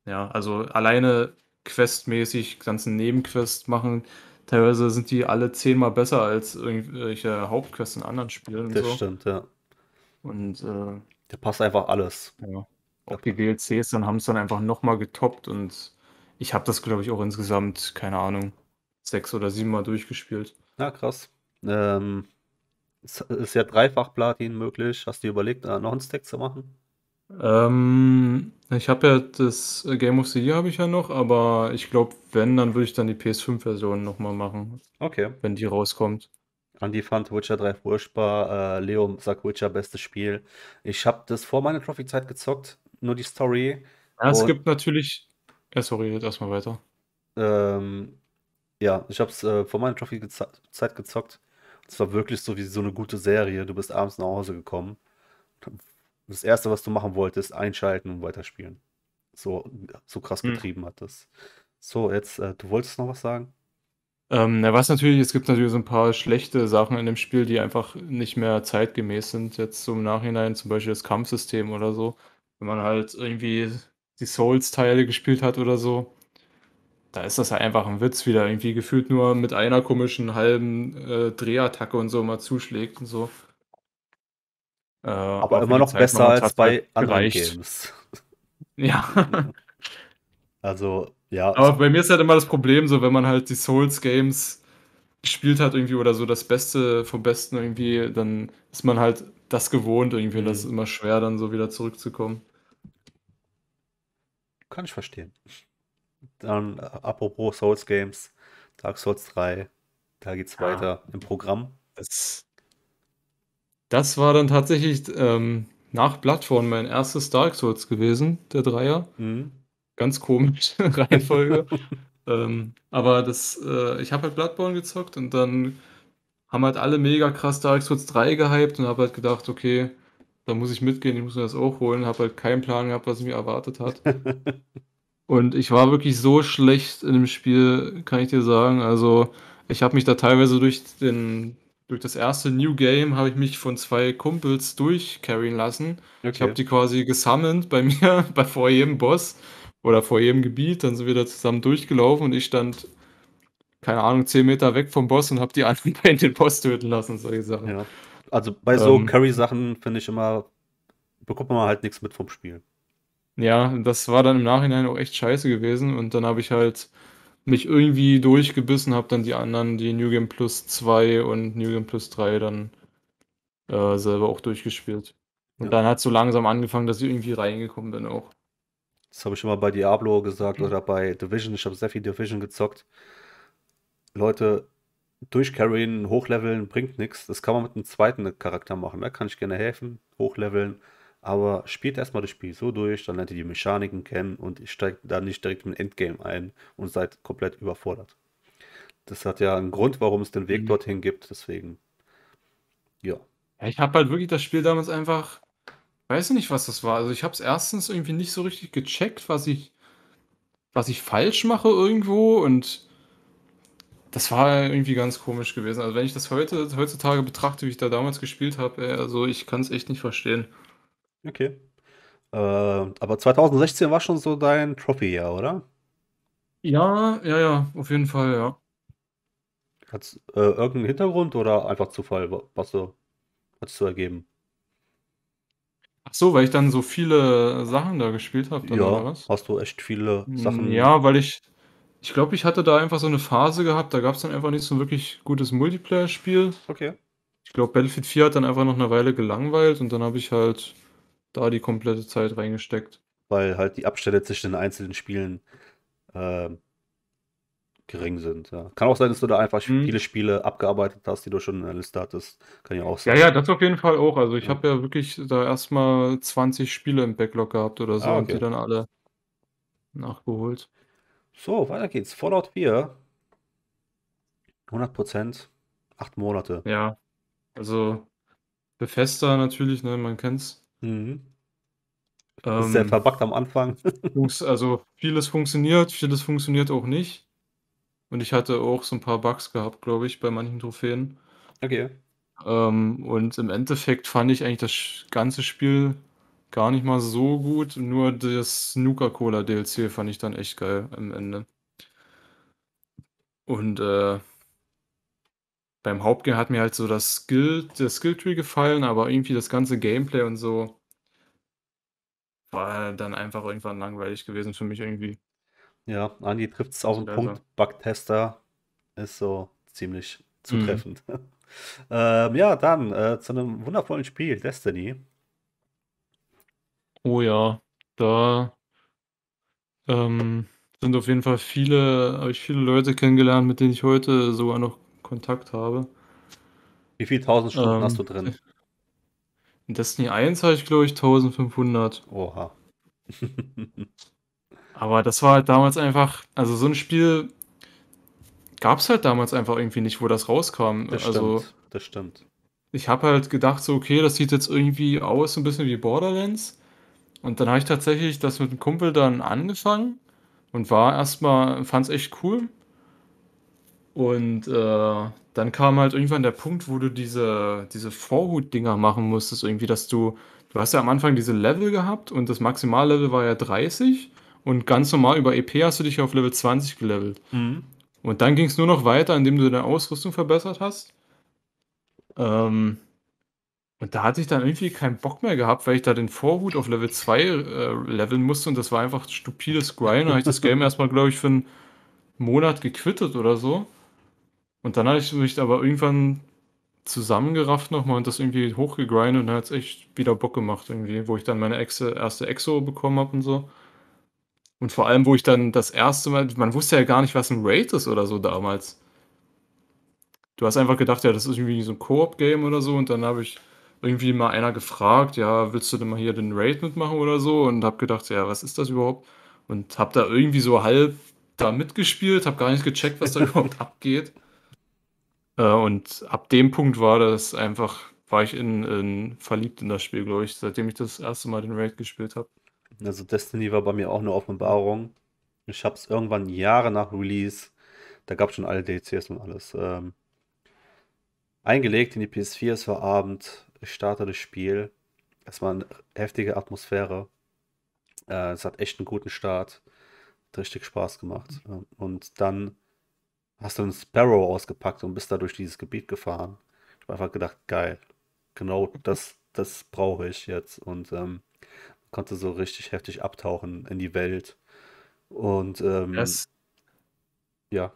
[SPEAKER 2] ja, also alleine questmäßig, ganzen Nebenquests machen. Teilweise sind die alle zehnmal besser als irgendwelche Hauptquests in anderen
[SPEAKER 1] Spielen und Das so. stimmt, ja. Und äh,
[SPEAKER 2] da passt einfach alles. Ja. Auch die DLCs dann haben es dann einfach nochmal getoppt und ich habe das, glaube ich, auch insgesamt, keine Ahnung, sechs oder sieben Mal durchgespielt. Na krass. Ähm,
[SPEAKER 1] ist, ist ja dreifach Platin möglich. Hast du dir überlegt, noch einen Stack zu machen?
[SPEAKER 2] Ähm, ich habe ja das Game of the Year habe ich ja noch, aber ich glaube, wenn, dann würde ich dann die PS5-Version nochmal machen. Okay. Wenn die rauskommt.
[SPEAKER 1] Andy fand Witcher 3 furchtbar. Äh, Leo sagt Witcher bestes Spiel. Ich habe das vor meiner Trophy-Zeit gezockt, nur die Story. Ja, es gibt
[SPEAKER 2] natürlich. Ja, äh,
[SPEAKER 1] sorry, erstmal weiter. Ähm, ja, ich habe es äh, vor meiner Trophy-Zeit gezockt. Es war wirklich so wie so eine gute Serie. Du bist abends nach Hause gekommen. Das erste, was du machen wolltest, einschalten und weiterspielen. So, so krass hm. getrieben hm. hat
[SPEAKER 2] das. So, jetzt, äh, du wolltest noch was sagen? Ähm, was natürlich, es gibt natürlich so ein paar schlechte Sachen in dem Spiel, die einfach nicht mehr zeitgemäß sind, jetzt zum Nachhinein, zum Beispiel das Kampfsystem oder so. Wenn man halt irgendwie die Souls-Teile gespielt hat oder so, da ist das halt einfach ein Witz wieder. Irgendwie gefühlt nur mit einer komischen halben äh, Drehattacke und so mal zuschlägt und so. Äh, aber immer noch Zeit besser als bei anderen Games. Ja.
[SPEAKER 1] also
[SPEAKER 2] ja. Aber bei mir ist halt immer das Problem, so wenn man halt die Souls-Games gespielt hat irgendwie oder so das Beste vom Besten irgendwie, dann ist man halt das gewohnt irgendwie. Mhm. Das ist mhm. immer schwer, dann so wieder zurückzukommen. Kann ich verstehen.
[SPEAKER 1] Dann äh, apropos Souls Games, Dark Souls 3, da geht's ah. weiter
[SPEAKER 2] im Programm. Das, das war dann tatsächlich ähm, nach Bloodborne mein erstes Dark Souls gewesen, der Dreier. Mhm ganz komische Reihenfolge. ähm, aber das, äh, ich habe halt Bloodborne gezockt und dann haben halt alle mega krass Dark Souls 3 gehypt und habe halt gedacht, okay, da muss ich mitgehen, ich muss mir das auch holen. Habe halt keinen Plan gehabt, was mir erwartet hat. und ich war wirklich so schlecht in dem Spiel, kann ich dir sagen. Also ich habe mich da teilweise durch den durch das erste New Game habe ich mich von zwei Kumpels durchcarryen lassen. Okay. Ich habe die quasi gesammelt bei mir, bei vor jedem Boss oder vor ihrem Gebiet, dann sind wir da zusammen durchgelaufen und ich stand, keine Ahnung, 10 Meter weg vom Boss und habe die anderen beiden den Boss töten lassen, und solche Sachen. Ja. Also bei so ähm, Carry-Sachen finde ich immer,
[SPEAKER 1] bekommt man halt nichts mit vom Spiel.
[SPEAKER 2] Ja, das war dann im Nachhinein auch echt scheiße gewesen und dann habe ich halt mich irgendwie durchgebissen, habe dann die anderen, die New Game Plus 2 und New Game Plus 3 dann äh, selber auch durchgespielt. Und ja. dann hat es so langsam angefangen, dass ich irgendwie reingekommen bin auch. Das habe ich immer bei Diablo gesagt mhm. oder
[SPEAKER 1] bei Division. Ich habe sehr viel Division gezockt. Leute, durchcarryen, hochleveln bringt nichts. Das kann man mit einem zweiten Charakter machen. Da ne? kann ich gerne helfen, hochleveln. Aber spielt erstmal das Spiel so durch, dann lernt ihr die Mechaniken kennen und ich steige da nicht direkt im Endgame ein und seid komplett überfordert. Das hat ja einen Grund, warum es den Weg mhm. dorthin
[SPEAKER 2] gibt. Deswegen, ja ich habe halt wirklich das Spiel damals einfach weiß nicht, was das war. Also ich habe es erstens irgendwie nicht so richtig gecheckt, was ich, was ich falsch mache irgendwo und das war irgendwie ganz komisch gewesen. Also wenn ich das heute heutzutage betrachte, wie ich da damals gespielt habe, äh, also ich kann es echt nicht verstehen. Okay.
[SPEAKER 1] Äh, aber 2016 war schon so dein Trophy-Jahr, oder?
[SPEAKER 2] Ja, ja, ja, auf jeden Fall, ja.
[SPEAKER 1] Hat es äh, irgendeinen Hintergrund oder einfach Zufall, was so hat es zu ergeben?
[SPEAKER 2] Ach so, weil ich dann so viele Sachen da gespielt habe, ja,
[SPEAKER 1] Hast du echt viele hm, Sachen? Ja,
[SPEAKER 2] weil ich, ich glaube, ich hatte da einfach so eine Phase gehabt, da gab es dann einfach nicht so ein wirklich gutes Multiplayer-Spiel. Okay. Ich glaube, Battlefield 4 hat dann einfach noch eine Weile gelangweilt und dann habe ich halt da die komplette Zeit reingesteckt.
[SPEAKER 1] Weil halt die Abstände zwischen den einzelnen Spielen äh, gering sind. Ja. Kann auch sein, dass du da einfach mhm. viele Spiele abgearbeitet hast, die du schon in der Liste hattest. Kann ja auch sein. Ja, ja, das
[SPEAKER 2] auf jeden Fall auch. Also ich ja. habe ja wirklich da erstmal 20 Spiele im Backlog gehabt oder so ah, okay. und die dann alle nachgeholt.
[SPEAKER 1] So, weiter geht's. Fallout 4. 100 Prozent. Acht Monate.
[SPEAKER 2] Ja. Also Befester natürlich, ne, man kennt's. Mhm. Ist ähm, sehr verbackt am Anfang. also vieles funktioniert, vieles funktioniert auch nicht. Und ich hatte auch so ein paar Bugs gehabt, glaube ich, bei manchen Trophäen. Okay. Ähm, und im Endeffekt fand ich eigentlich das ganze Spiel gar nicht mal so gut. Nur das Nuka-Cola DLC fand ich dann echt geil am Ende. Und äh, beim Hauptgame hat mir halt so das Skill, der Skilltree gefallen, aber irgendwie das ganze Gameplay und so war dann einfach irgendwann langweilig gewesen für mich irgendwie.
[SPEAKER 1] Ja, Andi trifft es auf den Punkt. Bugtester ist so ziemlich mhm. zutreffend. Mhm. ähm, ja, dann äh, zu einem wundervollen Spiel, Destiny.
[SPEAKER 2] Oh ja, da ähm, sind auf jeden Fall viele, habe ich viele Leute kennengelernt, mit denen ich heute sogar noch Kontakt habe. Wie viele tausend Stunden ähm, hast du drin? In Destiny 1 habe ich, glaube ich, 1500. Oha. Aber das war halt damals einfach, also so ein Spiel gab es halt damals einfach irgendwie nicht, wo das rauskam. Das also, stimmt, das stimmt. Ich habe halt gedacht, so, okay, das sieht jetzt irgendwie aus, so ein bisschen wie Borderlands. Und dann habe ich tatsächlich das mit einem Kumpel dann angefangen und war erstmal, fand es echt cool. Und äh, dann kam halt irgendwann der Punkt, wo du diese, diese Vorhut-Dinger machen musstest, irgendwie, dass du, du hast ja am Anfang diese Level gehabt und das Maximallevel war ja 30 und ganz normal über EP hast du dich auf Level 20 gelevelt. Mhm. Und dann ging es nur noch weiter, indem du deine Ausrüstung verbessert hast. Ähm, und da hatte ich dann irgendwie keinen Bock mehr gehabt, weil ich da den Vorhut auf Level 2 äh, leveln musste und das war einfach stupides Grind. Da habe ich das Game erstmal, glaube ich, für einen Monat gequittet oder so. Und dann hatte ich mich aber irgendwann zusammengerafft nochmal und das irgendwie hochgegrindet und dann hat es echt wieder Bock gemacht irgendwie, wo ich dann meine Exe, erste Exo bekommen habe und so. Und vor allem, wo ich dann das erste Mal, man wusste ja gar nicht, was ein Raid ist oder so damals. Du hast einfach gedacht, ja, das ist irgendwie so ein Koop-Game oder so. Und dann habe ich irgendwie mal einer gefragt, ja, willst du denn mal hier den Raid mitmachen oder so? Und habe gedacht, ja, was ist das überhaupt? Und habe da irgendwie so halb da mitgespielt, habe gar nicht gecheckt, was da überhaupt abgeht. Äh, und ab dem Punkt war das einfach, war ich in, in verliebt in das Spiel, glaube ich, seitdem ich das
[SPEAKER 1] erste Mal den Raid gespielt habe. Also Destiny war bei mir auch eine Offenbarung. Ich habe es irgendwann Jahre nach Release, da gab es schon alle DLCs und alles, ähm, eingelegt in die PS4. Es war Abend, ich starte das Spiel. Es war eine heftige Atmosphäre. Äh, es hat echt einen guten Start. Hat richtig Spaß gemacht. Mhm. Und dann hast du einen Sparrow ausgepackt und bist da durch dieses Gebiet gefahren. Ich habe einfach gedacht, geil, genau das, das brauche ich jetzt. Und ähm, konnte so richtig heftig abtauchen in die Welt. Und ähm,
[SPEAKER 2] das, ja.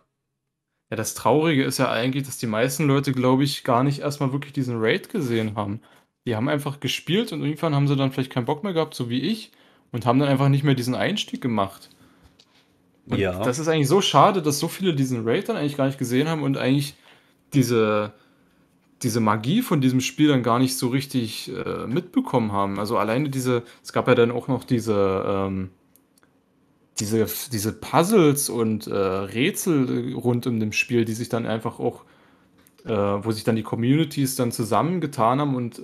[SPEAKER 2] Ja, das Traurige ist ja eigentlich, dass die meisten Leute, glaube ich, gar nicht erstmal wirklich diesen Raid gesehen haben. Die haben einfach gespielt und irgendwann haben sie dann vielleicht keinen Bock mehr gehabt, so wie ich, und haben dann einfach nicht mehr diesen Einstieg gemacht. Und ja. das ist eigentlich so schade, dass so viele diesen Raid dann eigentlich gar nicht gesehen haben und eigentlich diese, diese Magie von diesem Spiel dann gar nicht so richtig äh, mitbekommen haben. Also alleine diese, es gab ja dann auch noch diese, ähm, diese, diese Puzzles und äh, Rätsel rund um dem Spiel, die sich dann einfach auch, äh, wo sich dann die Communities dann zusammengetan haben und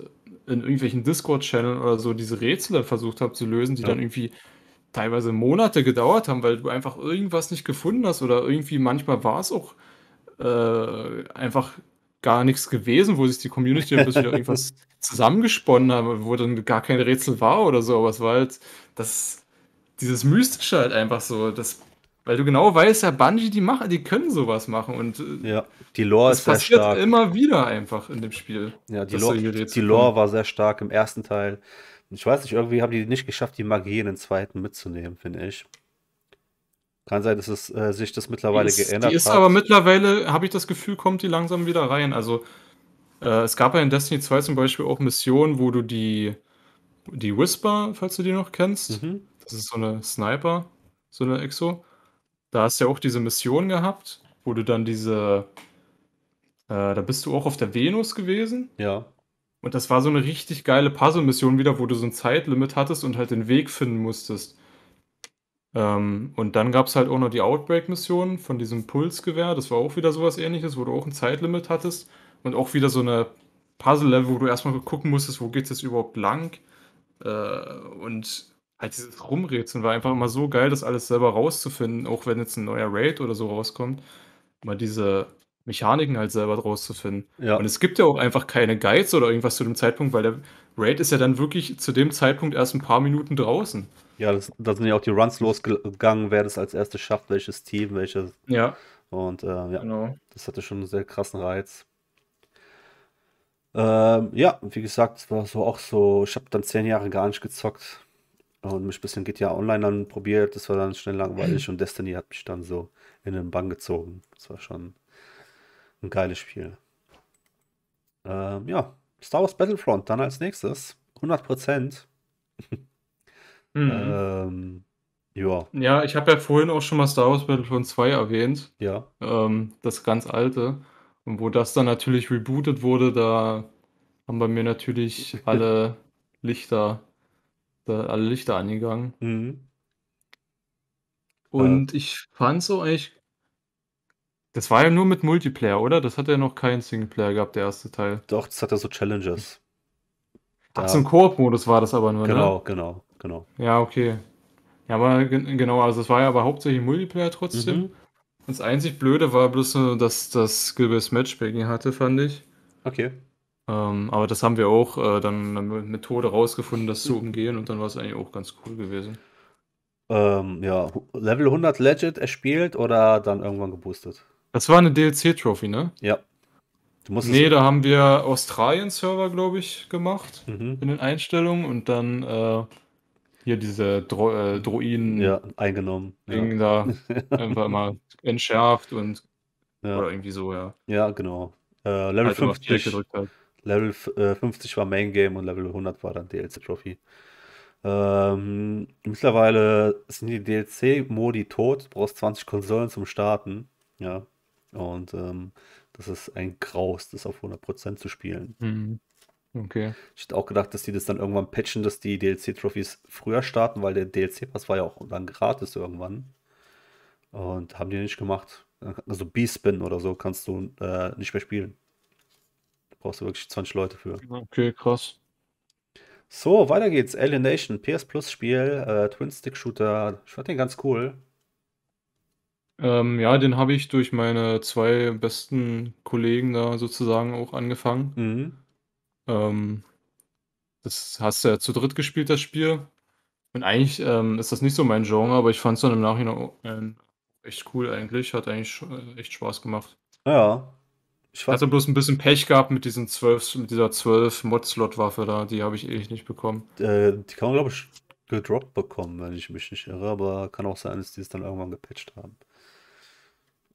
[SPEAKER 2] in irgendwelchen discord channels oder so diese Rätsel dann versucht haben zu lösen, die ja. dann irgendwie teilweise Monate gedauert haben, weil du einfach irgendwas nicht gefunden hast oder irgendwie manchmal war es auch äh, einfach gar nichts gewesen, wo sich die Community ein bisschen irgendwas zusammengesponnen haben, wo dann gar kein Rätsel war oder so, aber es war halt das, dieses Mystische halt einfach so, das, weil du genau weißt, ja, Bungie, die machen, die können sowas machen und äh, ja, die Lore ist sehr stark. immer wieder einfach in dem Spiel. Ja, die Lore, die Lore
[SPEAKER 1] war sehr stark im ersten Teil. Ich weiß nicht, irgendwie haben die nicht geschafft, die Magie in den zweiten mitzunehmen, finde ich. Kann sein, dass es, äh, sich das mittlerweile ist, geändert die ist hat. Aber
[SPEAKER 2] mittlerweile, habe ich das Gefühl, kommt die langsam wieder rein. Also äh, es gab ja in Destiny 2 zum Beispiel auch Missionen, wo du die, die Whisper, falls du die noch kennst, mhm. das ist so eine Sniper, so eine Exo. Da hast du ja auch diese Mission gehabt, wo du dann diese, äh, da bist du auch auf der Venus gewesen. Ja. Und das war so eine richtig geile Puzzle-Mission wieder, wo du so ein Zeitlimit hattest und halt den Weg finden musstest. Ähm, und dann gab es halt auch noch die Outbreak-Mission von diesem Pulsgewehr. Das war auch wieder sowas ähnliches, wo du auch ein Zeitlimit hattest. Und auch wieder so eine Puzzle-Level, wo du erstmal gucken musstest, wo geht es jetzt überhaupt lang. Äh, und halt dieses Rumrätseln war einfach immer so geil, das alles selber rauszufinden, auch wenn jetzt ein neuer Raid oder so rauskommt. Mal diese Mechaniken halt selber rauszufinden. Ja. Und es gibt ja auch einfach keine Guides oder irgendwas zu dem Zeitpunkt, weil der Raid ist ja dann wirklich zu dem Zeitpunkt erst ein paar Minuten draußen. Ja, das, da sind ja auch die Runs losgegangen, wer das als erstes schafft,
[SPEAKER 1] welches Team, welches. Ja. Und äh, ja, genau. das hatte schon einen sehr krassen Reiz. Ähm, ja, wie gesagt, es war so auch so, ich habe dann zehn Jahre gar nicht gezockt und mich ein bisschen GTA Online dann probiert, das war dann schnell langweilig und Destiny hat mich dann so in den Bann gezogen. Das war schon ein geiles Spiel. Ähm, ja, Star Wars Battlefront dann als nächstes. 100 Prozent. Mhm. Ähm, ja.
[SPEAKER 2] Ja, ich habe ja vorhin auch schon mal Star Wars Battlefront 2 erwähnt. Ja. Ähm, das ganz alte. Und wo das dann natürlich rebootet wurde, da haben bei mir natürlich alle Lichter, da, alle Lichter angegangen. Mhm. Und äh. ich fand so eigentlich. Das war ja nur mit Multiplayer, oder? Das hat ja noch keinen Singleplayer gehabt, der erste Teil. Doch, das hatte so Challenges. Da. Ach, so ein Koop-Modus war das aber nur, Genau,
[SPEAKER 1] ne? genau. genau. Genau.
[SPEAKER 2] Ja, okay. Ja, aber genau, also es war ja aber hauptsächlich Multiplayer trotzdem. Mhm. Das einzig Blöde war bloß, nur, dass das Gilbert's Matchmaking hatte, fand ich. Okay. Ähm, aber das haben wir auch äh, dann eine Methode rausgefunden, das zu umgehen und dann war es eigentlich auch ganz cool gewesen. Ähm, ja, Level 100 Legend erspielt oder dann irgendwann geboostet? Das war eine DLC-Trophy, ne? Ja. Du musst nee, da haben wir Australien-Server, glaube ich, gemacht mhm. in den Einstellungen und dann äh, hier diese Dro äh, Droiden ja, eingenommen. Ding ja. da einfach mal entschärft und ja. oder irgendwie so,
[SPEAKER 1] ja. Ja, genau. Äh, Level, halt 50, halt. Level äh, 50 war Main Game und Level 100 war dann DLC Trophy. Ähm, mittlerweile sind die DLC-Modi tot, du brauchst 20 Konsolen zum Starten. Ja. Und ähm, das ist ein Graus, das auf 100% zu spielen.
[SPEAKER 3] Mhm. Okay.
[SPEAKER 1] Ich hätte auch gedacht, dass die das dann irgendwann patchen, dass die DLC-Trophies früher starten, weil der DLC-Pass war ja auch dann gratis irgendwann. Und haben die nicht gemacht. Also B-Spin oder so kannst du äh, nicht mehr spielen. Da brauchst du wirklich 20 Leute für. Okay, krass. So, weiter geht's. Alienation, PS Plus Spiel, äh, Twin-Stick-Shooter. Ich fand den ganz cool.
[SPEAKER 2] Ähm, ja, den habe ich durch meine zwei besten Kollegen da sozusagen auch angefangen. Mhm. Ähm, das hast du ja zu dritt gespielt, das Spiel. Und eigentlich ähm, ist das nicht so mein Genre, aber ich fand es dann im Nachhinein ähm, echt cool eigentlich. Hat eigentlich äh, echt Spaß gemacht. Ja. Ich hatte bloß ein bisschen Pech gehabt mit diesen 12, mit dieser 12 Mod-Slot-Waffe da, die habe ich eh nicht bekommen. Äh, die
[SPEAKER 1] kann man, glaube ich, gedroppt bekommen, wenn ich mich nicht irre, aber kann auch sein, dass die es dann irgendwann gepatcht haben.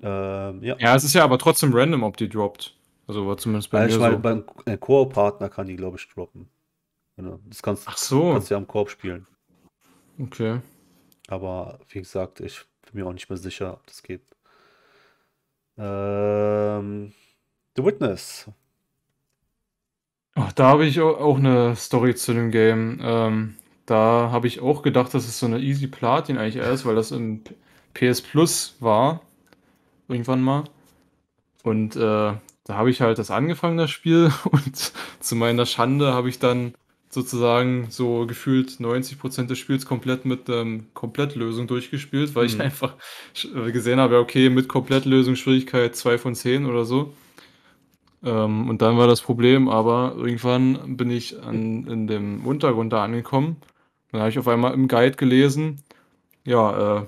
[SPEAKER 1] Ähm, ja. ja, es ist
[SPEAKER 2] ja aber trotzdem random, ob die droppt. Also war zumindest bei also mir ich meine,
[SPEAKER 1] so. beim äh, Koop-Partner kann die, glaube ich, droppen.
[SPEAKER 2] Genau. Das kannst, Ach so. kannst du ja am
[SPEAKER 1] Koop spielen. Okay. Aber wie gesagt, ich bin mir auch nicht mehr sicher, ob das geht. Ähm, The Witness.
[SPEAKER 2] Ach, da habe ich auch eine Story zu dem Game. Ähm, da habe ich auch gedacht, dass es so eine Easy Platin eigentlich ist, weil das im PS Plus war. Irgendwann mal. Und äh, da habe ich halt das angefangen, das Spiel, und zu meiner Schande habe ich dann sozusagen so gefühlt 90% des Spiels komplett mit ähm, Komplettlösung durchgespielt, weil mhm. ich einfach äh, gesehen habe, okay, mit Komplettlösung Schwierigkeit 2 von 10 oder so. Ähm, und dann war das Problem, aber irgendwann bin ich an, in dem Untergrund da angekommen. Dann habe ich auf einmal im Guide gelesen, ja, äh,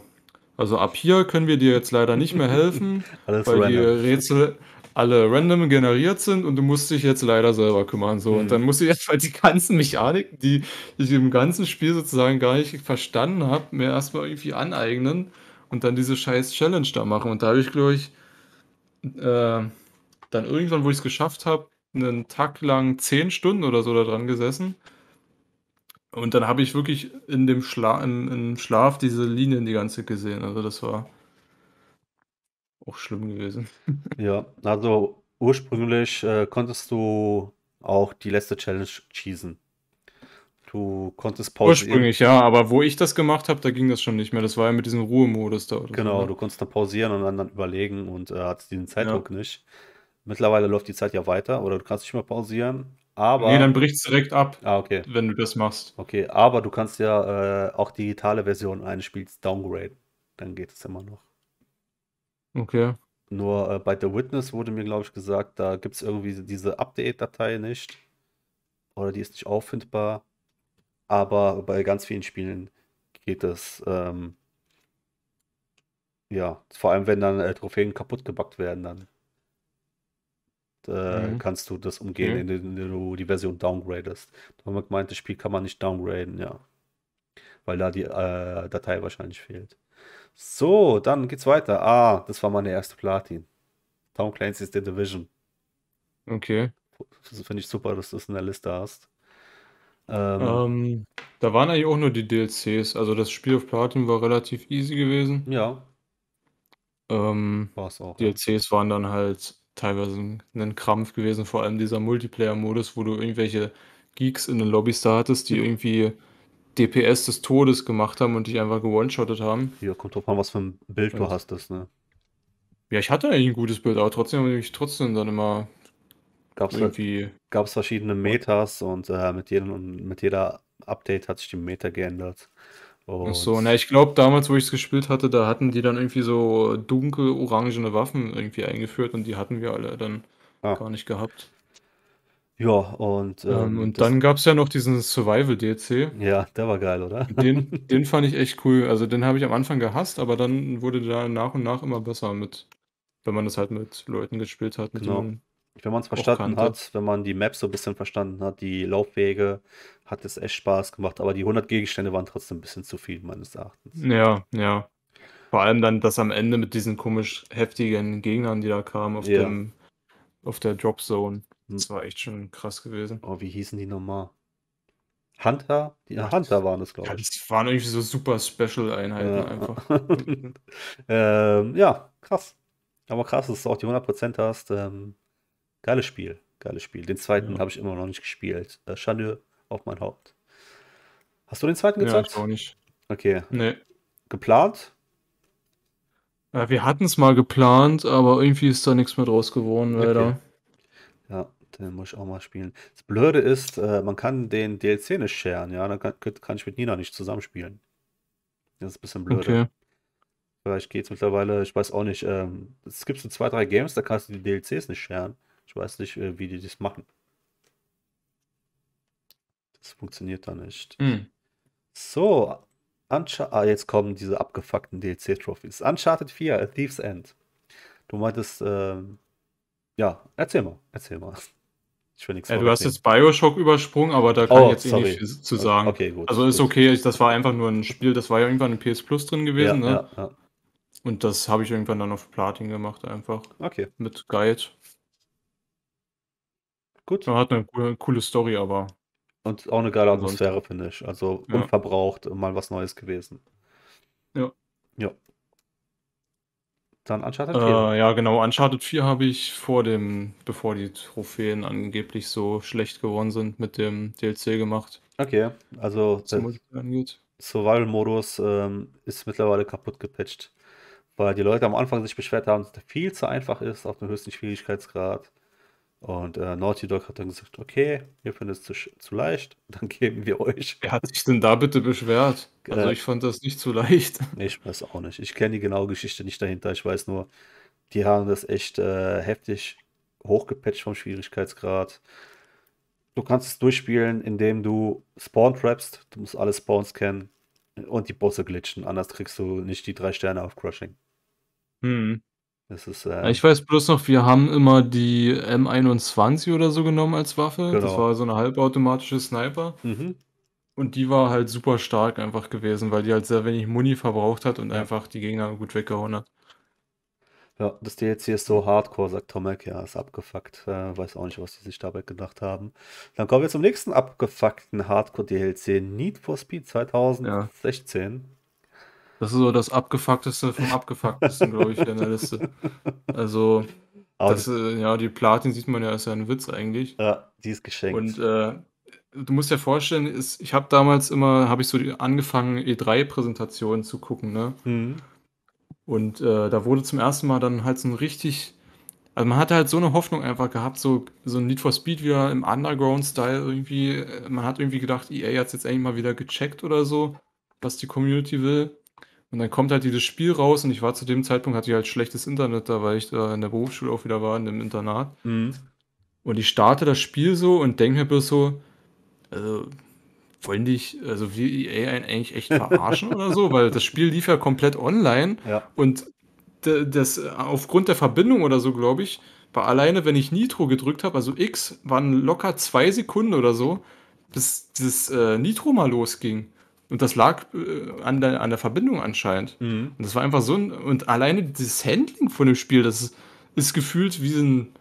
[SPEAKER 2] also ab hier können wir dir jetzt leider nicht mehr helfen, weil random. die Rätsel, alle random generiert sind und du musst dich jetzt leider selber kümmern. So. Mhm. Und dann musst du erstmal die ganzen Mechaniken, die ich im ganzen Spiel sozusagen gar nicht verstanden habe, mir erstmal irgendwie aneignen und dann diese scheiß Challenge da machen. Und da habe ich, glaube ich, äh, dann irgendwann, wo ich es geschafft habe, einen Tag lang zehn Stunden oder so da dran gesessen. Und dann habe ich wirklich in dem Schla in, in Schlaf diese Linien die ganze Zeit gesehen. Also das war auch schlimm gewesen. ja, also ursprünglich äh,
[SPEAKER 1] konntest du auch die letzte Challenge schießen. Du konntest pausieren. Ursprünglich, ja,
[SPEAKER 2] aber wo ich das gemacht habe, da ging das schon nicht mehr. Das war ja mit diesem Ruhemodus da. genau, so, ne? du konntest
[SPEAKER 1] dann pausieren und dann, überlegen und äh, hattest diesen Zeitdruck ja. nicht. Mittlerweile läuft die Zeit ja weiter oder du kannst nicht mehr pausieren. Aber. Nee, dann bricht es
[SPEAKER 2] direkt ab, ah, okay. wenn du das machst. Okay, aber
[SPEAKER 1] du kannst ja äh, auch digitale Versionen eines Spiels downgraden. Dann geht es immer noch. Okay. Nur äh, bei The Witness wurde mir, glaube ich, gesagt, da gibt es irgendwie diese Update-Datei nicht. Oder die ist nicht auffindbar. Aber bei ganz vielen Spielen geht es. Ähm, ja, vor allem wenn dann äh, Trophäen kaputt gebackt werden, dann äh, mhm. kannst du das umgehen, mhm. indem, indem du die Version downgradest. Da haben wir gemeint, das Spiel kann man nicht downgraden, ja. Weil da die äh, Datei wahrscheinlich fehlt. So, dann geht's weiter. Ah, das war meine erste Platin. Tom Clancy's The Division. Okay.
[SPEAKER 2] Das finde ich super, dass du es in der Liste hast. Ähm, ähm, da waren eigentlich auch nur die DLCs. Also das Spiel auf Platin war relativ easy gewesen. Ja. Ähm, war es auch. DLCs ja. waren dann halt teilweise ein Krampf gewesen, vor allem dieser Multiplayer-Modus, wo du irgendwelche Geeks in den Lobbys da hattest, die irgendwie DPS des Todes gemacht haben und dich einfach gewone-shottet haben. Ja, kommt drauf an, was für ein Bild und, du also- hast, das, ne? Ja, ich hatte eigentlich ein gutes Bild, aber trotzdem habe ich trotzdem dann immer
[SPEAKER 1] gab's irgendwie. Gab es verschiedene Metas und äh, mit, jedem, mit jeder Update hat sich die
[SPEAKER 2] Meta geändert. Und Ach so, na, ich glaube, damals, wo ich es gespielt hatte, da hatten die dann irgendwie so dunkel-orangene Waffen irgendwie eingeführt und die hatten wir alle dann ah. gar nicht gehabt. Ja, und, ähm, ähm und dann gab es ja noch diesen Survival-DLC. Ja, der war geil, oder? Den, den fand ich echt cool. Also den habe ich am Anfang gehasst, aber dann wurde der nach und nach immer besser mit, wenn man das halt mit Leuten gespielt hat. Genau. Wenn man es verstanden hat,
[SPEAKER 1] wenn man die Maps so ein bisschen verstanden hat, die Laufwege, hat es echt Spaß gemacht. Aber die 100 Gegenstände waren trotzdem ein bisschen zu viel, meines Erachtens.
[SPEAKER 2] Ja, ja. Vor allem dann das am Ende mit diesen komisch heftigen Gegnern, die da kamen auf, ja. dem, auf der Dropzone. Das hm. war echt schon krass gewesen. Oh, wie hießen die nochmal? Hunter? Die ja, Hunter
[SPEAKER 1] waren es, glaube ich. das waren
[SPEAKER 2] irgendwie so super Special-Einheiten ja. einfach. ähm,
[SPEAKER 1] ja, krass. Aber krass, dass du auch die 100% hast. Ähm, geiles Spiel, geiles Spiel. Den zweiten ja. habe ich immer noch nicht gespielt. Äh, Schande auf mein Haupt. Hast du den zweiten gezeigt? Ja, auch nicht. Okay. Nee. Geplant?
[SPEAKER 2] Ja, äh, wir hatten es mal geplant, aber irgendwie ist da nichts mehr draus geworden, leider. Okay.
[SPEAKER 1] Den muss ich auch mal spielen. Das Blöde ist, äh, man kann den DLC nicht sharen, ja. Dann kann, kann ich mit Nina nicht zusammenspielen. Das ist ein bisschen blöd. Okay. Vielleicht geht es mittlerweile, ich weiß auch nicht. Ähm, es gibt so zwei, drei Games, da kannst du die DLCs nicht scheren. Ich weiß nicht, äh, wie die das machen. Das funktioniert da nicht. Mm. So, Unch ah, jetzt kommen diese abgefuckten DLC-Trophies. Uncharted 4, A Thief's End. Du meintest, ähm, ja, erzähl mal, erzähl mal.
[SPEAKER 2] Ich will nichts ja, du hast jetzt Bioshock übersprungen, aber da kann oh, ich jetzt sorry. eh nicht zu sagen. Okay, gut, also ist gut. okay, das war einfach nur ein Spiel, das war ja irgendwann in PS Plus drin gewesen, ja, ne? Ja, Und das habe ich irgendwann dann auf Platin gemacht, einfach. Okay. Mit Guide. Gut. Man hat eine, eine coole Story, aber. Und auch eine geile Atmosphäre, finde ich. Also unverbraucht, mal was Neues gewesen. Ja. Ja. Dann Uncharted 4. Äh, ja, genau. Uncharted 4 habe ich vor dem, bevor die Trophäen angeblich so schlecht geworden sind, mit dem DLC gemacht. Okay, also
[SPEAKER 1] äh, Survival-Modus ähm, ist mittlerweile kaputt gepatcht. Weil die Leute am Anfang sich beschwert haben, dass der viel zu einfach ist auf dem höchsten Schwierigkeitsgrad. Und äh, Naughty Dog hat dann gesagt, okay, ihr findet es zu, zu leicht, dann geben wir euch. Wer hat sich denn da bitte beschwert? Also äh, ich fand das nicht zu leicht. Ich weiß auch nicht. Ich kenne die genaue Geschichte nicht dahinter. Ich weiß nur, die haben das echt äh, heftig hochgepatcht vom Schwierigkeitsgrad. Du kannst es durchspielen, indem du Spawn trappst. Du musst alle Spawns kennen und die Bosse glitchen. Anders kriegst du nicht die drei Sterne auf Crushing. Hm. Ist, äh, ich
[SPEAKER 2] weiß bloß noch, wir haben immer die M21 oder so genommen als Waffe. Genau. Das war so eine halbautomatische Sniper. Mhm. Und die war halt super stark einfach gewesen, weil die halt sehr wenig Muni verbraucht hat und ja. einfach die Gegner gut weggehauen hat.
[SPEAKER 1] Ja, das DLC ist so hardcore, sagt Tomek. Ja, ist abgefuckt. Äh, weiß auch nicht, was die sich dabei gedacht haben. Dann kommen wir zum nächsten abgefuckten Hardcore-DLC: Need for Speed
[SPEAKER 2] 2016. Ja. Das ist so das Abgefuckteste vom Abgefucktesten, glaube ich, in der Liste. Also, das, äh, ja, die Platin sieht man ja, ist ja ein Witz eigentlich. Ja, die ist geschenkt. Und äh, du musst dir vorstellen, ist, ich habe damals immer, habe ich so angefangen, E3-Präsentationen zu gucken, ne? Mhm. Und äh, da wurde zum ersten Mal dann halt so ein richtig, also man hatte halt so eine Hoffnung einfach gehabt, so, so ein Need for Speed wieder im Underground-Style irgendwie. Man hat irgendwie gedacht, EA hat es jetzt eigentlich mal wieder gecheckt oder so, was die Community will. Und dann kommt halt dieses Spiel raus und ich war zu dem Zeitpunkt, hatte ich halt schlechtes Internet da, weil ich da äh, in der Berufsschule auch wieder war, in dem Internat. Mhm. Und ich starte das Spiel so und denke mir bloß so, also wollen die, also wie EA eigentlich echt verarschen oder so, weil das Spiel lief ja komplett online ja. und das aufgrund der Verbindung oder so, glaube ich, war alleine, wenn ich Nitro gedrückt habe, also X, waren locker zwei Sekunden oder so, bis dieses äh, Nitro mal losging. Und das lag äh, an, der, an der Verbindung anscheinend. Mhm. Und das war einfach so ein. Und alleine dieses Handling von dem Spiel, das ist, ist gefühlt wie ein.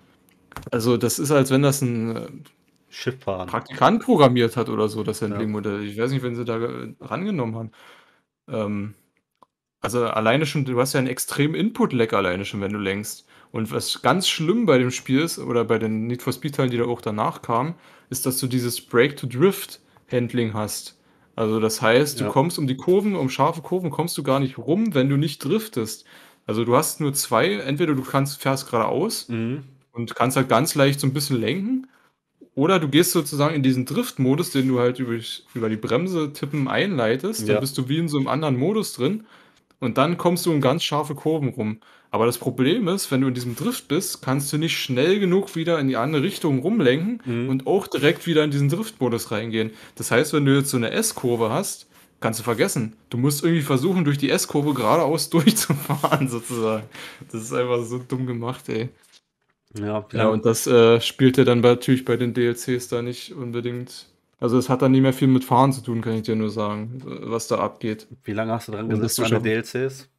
[SPEAKER 2] Also, das ist, als wenn das ein äh, Schifffahren. Praktikant programmiert hat oder so, das Handling-Modell. Ich weiß nicht, wenn sie da äh, rangenommen haben. Ähm, also alleine schon, du hast ja einen extremen Input-Lag alleine schon, wenn du längst. Und was ganz schlimm bei dem Spiel ist, oder bei den Need for Speed-Teilen, die da auch danach kamen, ist, dass du dieses Break-to-Drift-Handling hast. Also das heißt, ja. du kommst um die Kurven, um scharfe Kurven kommst du gar nicht rum, wenn du nicht driftest. Also du hast nur zwei, entweder du kannst, fährst geradeaus mhm. und kannst halt ganz leicht so ein bisschen lenken, oder du gehst sozusagen in diesen Driftmodus, den du halt über, über die Bremse tippen einleitest, ja. dann bist du wie in so einem anderen Modus drin und dann kommst du in ganz scharfe Kurven rum. Aber das Problem ist, wenn du in diesem Drift bist, kannst du nicht schnell genug wieder in die andere Richtung rumlenken mhm. und auch direkt wieder in diesen Driftmodus reingehen. Das heißt, wenn du jetzt so eine S-Kurve hast, kannst du vergessen. Du musst irgendwie versuchen, durch die S-Kurve geradeaus durchzufahren, sozusagen. Das ist einfach so dumm gemacht, ey. Ja, ja und das äh, spielt ja dann natürlich bei den DLCs da nicht unbedingt also es hat dann nicht mehr viel mit Fahren zu tun, kann ich dir nur sagen, was da abgeht. Wie lange hast du dran gesessen an der DLCs?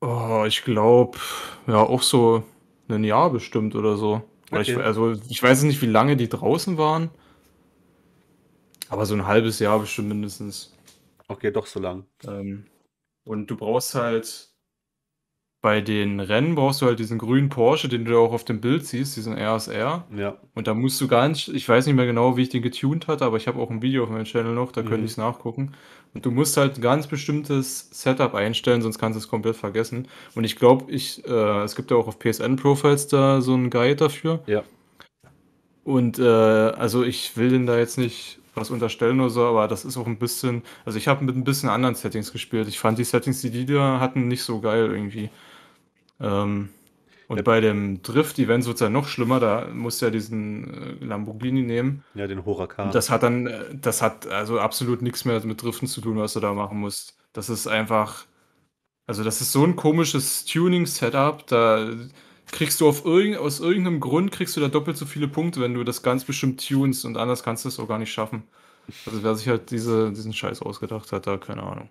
[SPEAKER 2] Oh, ich glaube, ja, auch so ein Jahr bestimmt oder so. Okay. Ich, also ich weiß nicht, wie lange die draußen waren, aber so ein halbes Jahr bestimmt mindestens. Okay, doch so lang. Ähm, und du brauchst halt bei den Rennen brauchst du halt diesen grünen Porsche, den du auch auf dem Bild siehst, diesen RSR. Ja. Und da musst du gar nicht, ich weiß nicht mehr genau, wie ich den getuned hatte, aber ich habe auch ein Video auf meinem Channel noch, da mhm. könnt ihr es nachgucken. Und du musst halt ein ganz bestimmtes Setup einstellen, sonst kannst du es komplett vergessen. Und ich glaube, ich, äh, es gibt ja auch auf PSN Profiles da so einen Guide dafür. Ja. Und äh, also ich will den da jetzt nicht was unterstellen oder so, aber das ist auch ein bisschen, also ich habe mit ein bisschen anderen Settings gespielt. Ich fand die Settings, die die da hatten, nicht so geil irgendwie. Ähm, und ja. bei dem Drift-Event wird es ja noch schlimmer, da musst du ja diesen äh, Lamborghini nehmen. Ja, den Huracan. Und das hat dann, äh, das hat also absolut nichts mehr mit Driften zu tun, was du da machen musst. Das ist einfach, also das ist so ein komisches Tuning-Setup, da kriegst du auf irgend, aus irgendeinem Grund kriegst du da doppelt so viele Punkte, wenn du das ganz bestimmt tunst und anders kannst du es auch gar nicht schaffen. Also wer sich halt diese, diesen Scheiß ausgedacht hat, da keine Ahnung.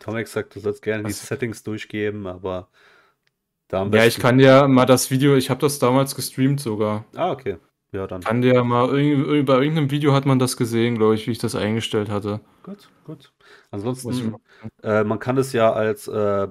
[SPEAKER 2] Tomek sagt, du sollst gerne was? die Settings durchgeben, aber ja, ich kann ja mal das Video, ich habe das damals gestreamt sogar.
[SPEAKER 1] Ah, okay. Ja, dann.
[SPEAKER 2] Kann dir mal, bei irgendeinem Video hat man das gesehen, glaube ich, wie ich das eingestellt hatte. Gut, gut. Ansonsten, äh, man kann es ja als äh,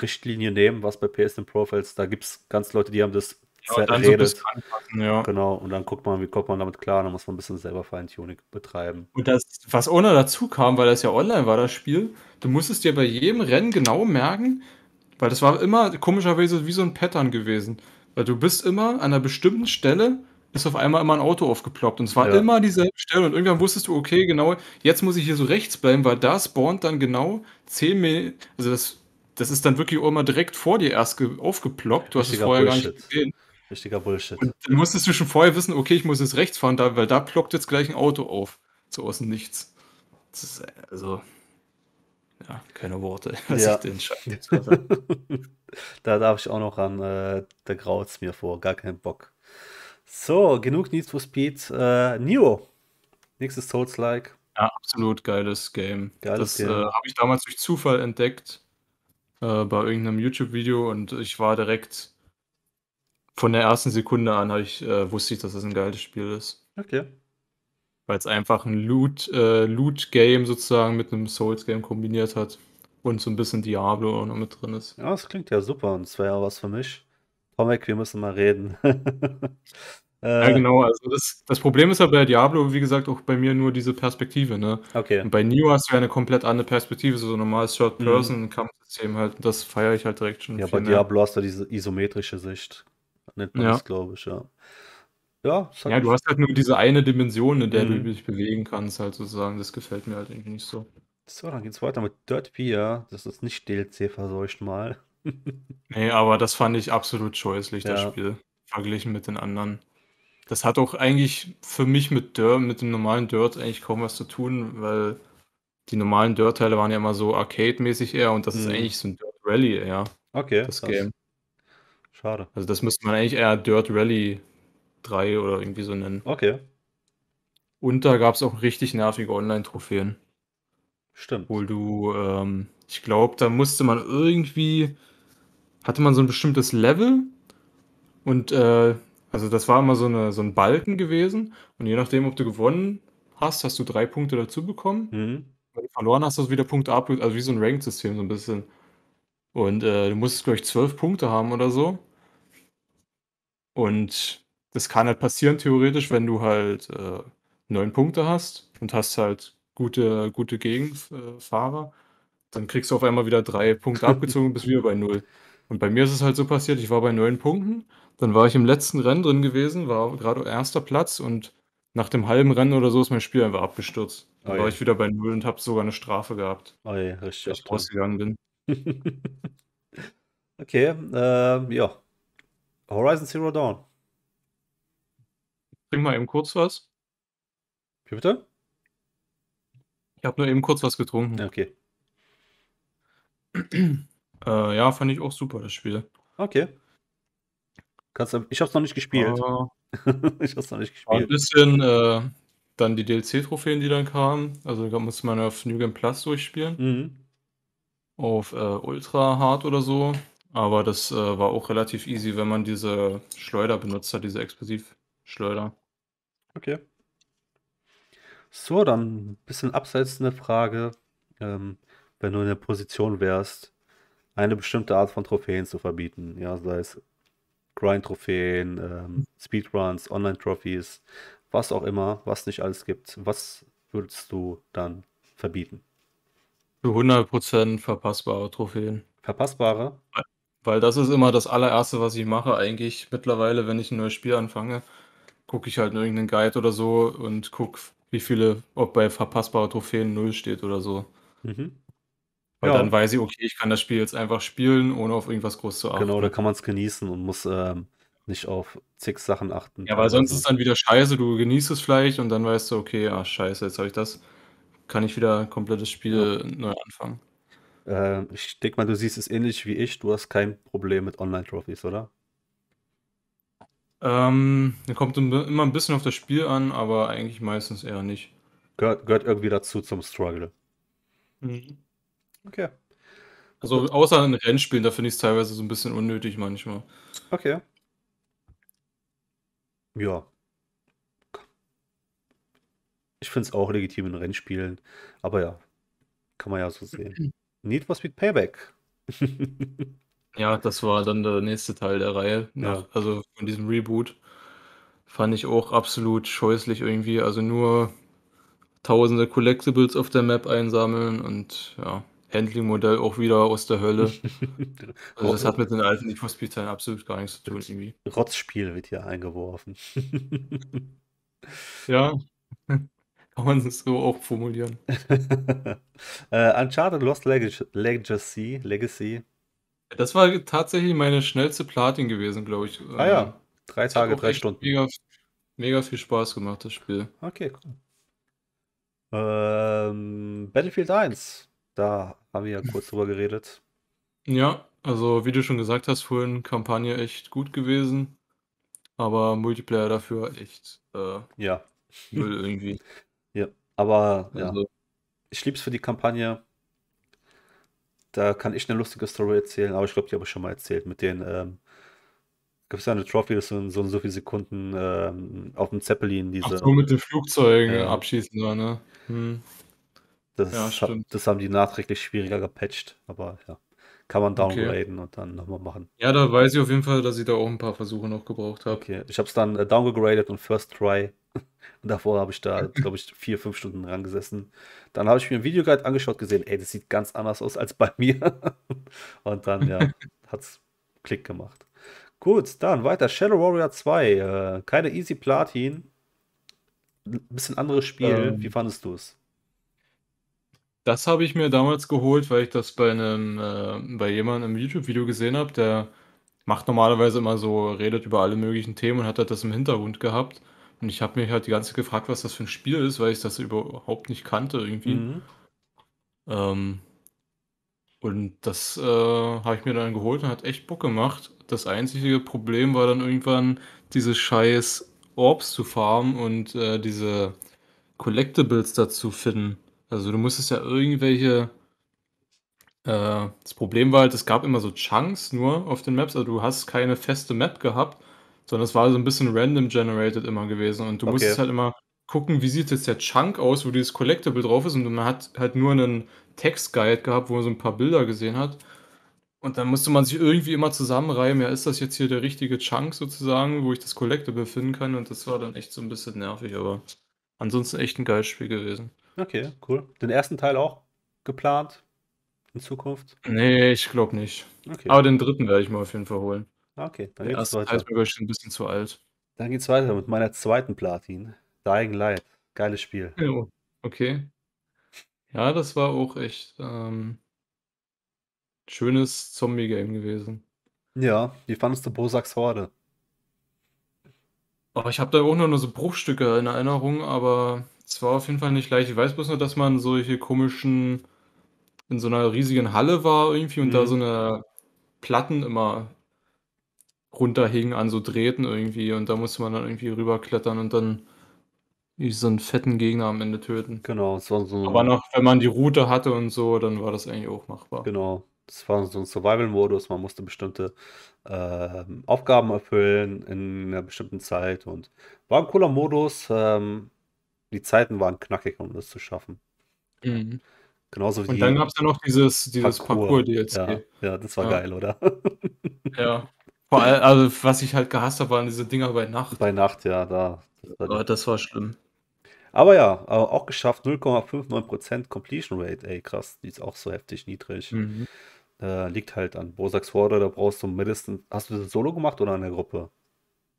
[SPEAKER 1] Richtlinie nehmen, was bei PSN Profiles, da gibt es ganz Leute, die haben das ja, zerredet. So anpassen, ja. Genau, und dann guckt man, wie kommt man damit klar, dann muss man ein bisschen selber Feintuning betreiben.
[SPEAKER 2] Und das, was ohne dazu kam, weil das ja online war, das Spiel, du musstest dir bei jedem Rennen genau merken, weil das war immer komischerweise wie so ein Pattern gewesen. Weil du bist immer an einer bestimmten Stelle, ist auf einmal immer ein Auto aufgeploppt. Und es war ja. immer dieselbe Stelle. Und irgendwann wusstest du, okay, genau, jetzt muss ich hier so rechts bleiben, weil da spawnt dann genau 10 Meter. Also das, das ist dann wirklich auch immer direkt vor dir erst aufgeploppt. Du hast es vorher Bullshit. gar
[SPEAKER 1] nicht gesehen. Richtiger Bullshit. Und
[SPEAKER 2] dann musstest du schon vorher wissen, okay, ich muss jetzt rechts fahren, weil da ploppt jetzt gleich ein Auto auf. So aus dem Nichts. Das ist äh, also ja, keine Worte, was ja. ich den Scheiße.
[SPEAKER 1] da darf ich auch noch an, äh, da graut es mir vor, gar keinen Bock.
[SPEAKER 2] So, genug Need for Speed. Äh, Neo. Nächstes Souls-like. Ja, absolut geiles Game. Geiles das äh, habe ich damals durch Zufall entdeckt äh, bei irgendeinem YouTube-Video und ich war direkt von der ersten Sekunde an, ich, äh, wusste ich, dass das ein geiles Spiel ist. Okay weil es einfach ein äh, Loot-Game äh, Loot sozusagen mit einem Souls-Game kombiniert hat und so ein bisschen Diablo auch noch mit drin ist. Ja, das klingt ja super und es wäre ja
[SPEAKER 1] was für mich.
[SPEAKER 2] Tomek, wir müssen mal reden.
[SPEAKER 1] Äh, ja, genau. Also das, das
[SPEAKER 2] Problem ist ja bei Diablo, wie gesagt, auch bei mir nur diese Perspektive. Ne? Okay. Und bei Neo hast du ja eine komplett andere Perspektive, so ein normales Third-Person-Kampfsystem mhm. halt. Das feiere ich halt direkt schon. Ja, bei mehr. Diablo
[SPEAKER 1] hast du diese isometrische Sicht. Nennt man ja. das, glaube ich, ja. Ja, ja du hast halt nur diese eine Dimension, in der mhm. du dich bewegen kannst, halt sozusagen. Das gefällt mir halt irgendwie nicht so. So, dann geht's weiter mit
[SPEAKER 2] Dirt Beer. Das ist nicht DLC verseucht mal. nee, aber das fand ich absolut scheußlich, ja. das Spiel. Verglichen mit den anderen. Das hat auch eigentlich für mich mit Dirt, mit dem normalen Dirt eigentlich kaum was zu tun, weil die normalen Dirt-Teile waren ja immer so arcade-mäßig eher und das mhm. ist eigentlich so ein Dirt Rally eher. Okay. Das, das Game. Schade. Also das müsste man eigentlich eher Dirt Rally 3 oder irgendwie so nennen. Okay. Und da gab es auch richtig nervige Online-Trophäen. Stimmt. Obwohl du, ähm, ich glaube, da musste man irgendwie, hatte man so ein bestimmtes Level und äh, also das war immer so, eine, so ein Balken gewesen und je nachdem, ob du gewonnen hast, hast du drei Punkte dazu bekommen. Mhm. Wenn du verloren hast, hast du wieder Punkte abgelöst, also wie so ein Ranked-System so ein bisschen. Und äh, du musstest, glaube ich, zwölf Punkte haben oder so. Und das kann halt passieren, theoretisch, wenn du halt äh, neun Punkte hast und hast halt gute, gute Gegenfahrer, dann kriegst du auf einmal wieder drei Punkte abgezogen und bist wieder bei null. Und bei mir ist es halt so passiert, ich war bei neun Punkten, dann war ich im letzten Rennen drin gewesen, war gerade erster Platz und nach dem halben Rennen oder so ist mein Spiel einfach abgestürzt. Dann Oi. war ich wieder bei null und habe sogar eine Strafe gehabt, Oi, richtig dass ich rausgegangen bin.
[SPEAKER 1] okay, äh, ja. Horizon Zero Dawn.
[SPEAKER 2] Trink mal eben kurz was. Wie bitte? Ich habe nur eben kurz was getrunken. Okay. äh, ja, fand ich auch super, das Spiel. Okay. Kannst, ich hab's noch nicht gespielt. Uh, ich hab's noch nicht gespielt. Ein bisschen äh, dann die DLC-Trophäen, die dann kamen. Also da musste man auf New Game Plus durchspielen. Mhm. Auf äh, Ultra Hard oder so. Aber das äh, war auch relativ easy, wenn man diese Schleuder benutzt hat, diese Explosivschleuder.
[SPEAKER 1] Okay. So, dann ein bisschen abseits eine Frage. Ähm, wenn du in der Position wärst, eine bestimmte Art von Trophäen zu verbieten, ja, sei es Grind-Trophäen, ähm, Speedruns, Online-Trophies, was auch immer, was nicht alles gibt, was würdest du dann
[SPEAKER 2] verbieten? Für 100% verpassbare Trophäen. Verpassbare? Weil das ist immer das allererste, was ich mache eigentlich mittlerweile, wenn ich ein neues Spiel anfange gucke ich halt in irgendeinen Guide oder so und gucke, wie viele, ob bei verpassbaren Trophäen 0 steht oder so. Mhm. Weil ja. dann weiß ich, okay, ich kann das Spiel jetzt einfach spielen, ohne auf irgendwas groß zu achten. Genau, da kann man es genießen und muss ähm, nicht auf zig Sachen achten. Ja, weil sonst also. ist dann wieder scheiße, du genießt es vielleicht und dann weißt du, okay, ah, scheiße, jetzt habe ich das. Kann ich wieder ein komplettes Spiel ja. neu anfangen. Äh, ich denke mal, du siehst es ähnlich wie ich, du hast kein Problem mit Online-Trophies, oder? Ähm, kommt immer ein bisschen auf das Spiel an, aber eigentlich meistens eher nicht. Gehört, gehört irgendwie dazu zum Struggle.
[SPEAKER 1] Mhm. Okay.
[SPEAKER 2] Also außer in Rennspielen, da finde ich es teilweise so ein bisschen unnötig manchmal.
[SPEAKER 1] Okay. Ja. Ich finde es auch legitim in Rennspielen, aber ja, kann man ja so sehen. Mhm. Need for Speed Payback.
[SPEAKER 2] Ja, das war dann der nächste Teil der Reihe, Ja. also von diesem Reboot. Fand ich auch absolut scheußlich irgendwie. Also nur tausende Collectibles auf der Map einsammeln und ja, Handling-Modell auch wieder aus der Hölle. Also das hat mit den alten Need for Speed-Teilen absolut gar nichts zu tun irgendwie. Rotzspiel wird hier eingeworfen. Ja, kann man es so auch formulieren.
[SPEAKER 1] äh, Uncharted Lost Legacy, Legacy
[SPEAKER 2] das war tatsächlich meine schnellste Platin gewesen, glaube ich. Ah ja, ähm, drei Tage, drei Stunden. Mega, mega, viel Spaß gemacht, das Spiel. Okay, cool. Ähm,
[SPEAKER 1] Battlefield 1, da haben wir ja kurz drüber geredet.
[SPEAKER 2] Ja, also wie du schon gesagt hast, vorhin Kampagne echt gut gewesen, aber Multiplayer dafür echt äh, ja. Müll irgendwie. Ja, aber also, ja.
[SPEAKER 1] ich lieb's für die Kampagne. Da kann ich eine lustige Story erzählen, aber ich glaube, die habe ich schon mal erzählt mit den. Ähm, Gibt es da eine Trophy, das sind so und so viele Sekunden ähm, auf dem Zeppelin diese. Ach so, mit den Flugzeugen äh, abschießen
[SPEAKER 2] da, ne? Hm.
[SPEAKER 1] Das, ja, stimmt. das haben die nachträglich schwieriger gepatcht, aber ja kann man downgraden okay. und dann nochmal machen. Ja, da
[SPEAKER 2] weiß ich auf jeden Fall, dass ich da auch ein paar Versuche noch gebraucht habe. Okay, ich habe es dann äh,
[SPEAKER 1] downgegradet und First Try Und davor habe ich da, glaube ich, vier, fünf Stunden dran gesessen. Dann habe ich mir ein Videoguide angeschaut, gesehen, ey, das sieht ganz anders aus als bei mir. Und dann, ja, hat es Klick gemacht. Gut, dann weiter. Shadow Warrior 2. Äh, keine Easy Platin. Ein bisschen anderes Spiel. Ähm, Wie fandest du es?
[SPEAKER 2] Das habe ich mir damals geholt, weil ich das bei einem, äh, bei jemandem im YouTube-Video gesehen habe, der macht normalerweise immer so, redet über alle möglichen Themen und hat halt das im Hintergrund gehabt. Und ich habe mich halt die ganze Zeit gefragt, was das für ein Spiel ist, weil ich das überhaupt nicht kannte irgendwie. Mhm. Ähm, und das äh, habe ich mir dann geholt und hat echt Bock gemacht. Das einzige Problem war dann irgendwann, diese scheiß Orbs zu farmen und äh, diese Collectibles dazu finden. Also du musstest ja irgendwelche... Äh, das Problem war halt, es gab immer so Chunks nur auf den Maps, also du hast keine feste Map gehabt, sondern es war so ein bisschen random generated immer gewesen. Und du okay. musstest halt immer gucken, wie sieht jetzt der Chunk aus, wo dieses Collectible drauf ist. Und man hat halt nur einen Textguide gehabt, wo man so ein paar Bilder gesehen hat. Und dann musste man sich irgendwie immer zusammenreimen, ja, ist das jetzt hier der richtige Chunk sozusagen, wo ich das Collectible finden kann? Und das war dann echt so ein bisschen nervig, aber ansonsten echt ein geiles Spiel gewesen.
[SPEAKER 1] Okay, cool. Den ersten Teil auch geplant in Zukunft?
[SPEAKER 2] Nee, ich glaube nicht. Okay. Aber den dritten werde ich mal auf jeden Fall holen. Ah, okay, dann Der geht's erste weiter. ist schon ein bisschen zu alt. Dann geht's weiter
[SPEAKER 1] mit meiner zweiten Platin. Dying Light. Geiles Spiel. Ja, okay.
[SPEAKER 2] Ja, das war auch echt ähm, schönes Zombie-Game gewesen. Ja, wie fandest du Bosaks Horde? Oh, ich habe da auch nur so Bruchstücke in Erinnerung, aber es war auf jeden Fall nicht leicht. Ich weiß bloß nur, dass man solche komischen, in so einer riesigen Halle war irgendwie und mhm. da so eine Platten immer runterhing an so Drähten irgendwie und da musste man dann irgendwie rüberklettern und dann so einen fetten Gegner am Ende töten. Genau, es war so. Aber noch, wenn man die Route hatte und so, dann war das eigentlich auch machbar. Genau, Das war so ein Survival-Modus, man
[SPEAKER 1] musste bestimmte äh, Aufgaben erfüllen in einer bestimmten Zeit und war ein cooler Modus. Ähm, die Zeiten waren knackig, um das zu schaffen.
[SPEAKER 2] Mhm. Genauso wie und dann gab es ja noch dieses, dieses Parcours-DLC. Parcours ja, ja, das war ja. geil, oder? ja. Vor allem, also, was ich halt gehasst habe, waren diese Dinger bei Nacht. Bei Nacht, ja,
[SPEAKER 1] da. Das oh, war, das war schlimm. Aber ja, auch geschafft, 0,59% Completion Rate, ey, krass, die ist auch so heftig niedrig. Mhm. Äh, liegt halt an Bosax Vorder, da brauchst du mindestens. Hast du das Solo gemacht oder in der Gruppe?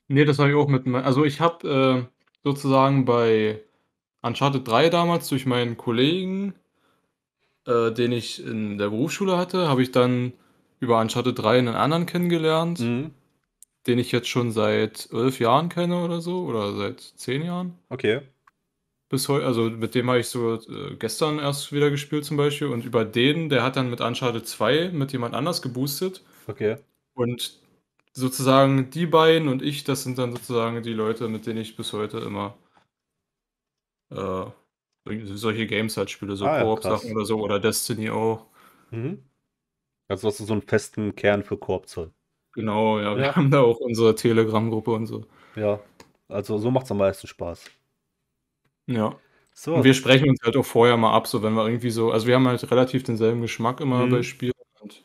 [SPEAKER 2] Nee, das habe ich auch mit. Also ich habe äh, sozusagen bei Uncharted 3 damals durch meinen Kollegen, äh, den ich in der Berufsschule hatte, habe ich dann über Uncharted 3 einen anderen kennengelernt, mhm. den ich jetzt schon seit elf Jahren kenne oder so, oder seit zehn Jahren. Okay. Bis heute, also mit dem habe ich so äh, gestern erst wieder gespielt zum Beispiel. Und über den, der hat dann mit Uncharted 2 mit jemand anders geboostet. Okay. Und sozusagen die beiden und ich, das sind dann sozusagen die Leute, mit denen ich bis heute immer äh, solche Games halt spiele, so ah, ja, Koop-Sachen oder so, oder Destiny auch. Mhm. Also hast du so einen festen Kern für Koop-Zoll. Genau, ja, wir ja. haben da auch unsere Telegram-Gruppe und so.
[SPEAKER 1] Ja, also so macht es am meisten Spaß.
[SPEAKER 2] Ja. So. Und wir sprechen uns halt auch vorher mal ab, so wenn wir irgendwie so, also wir haben halt relativ denselben Geschmack immer mhm. bei Spielen und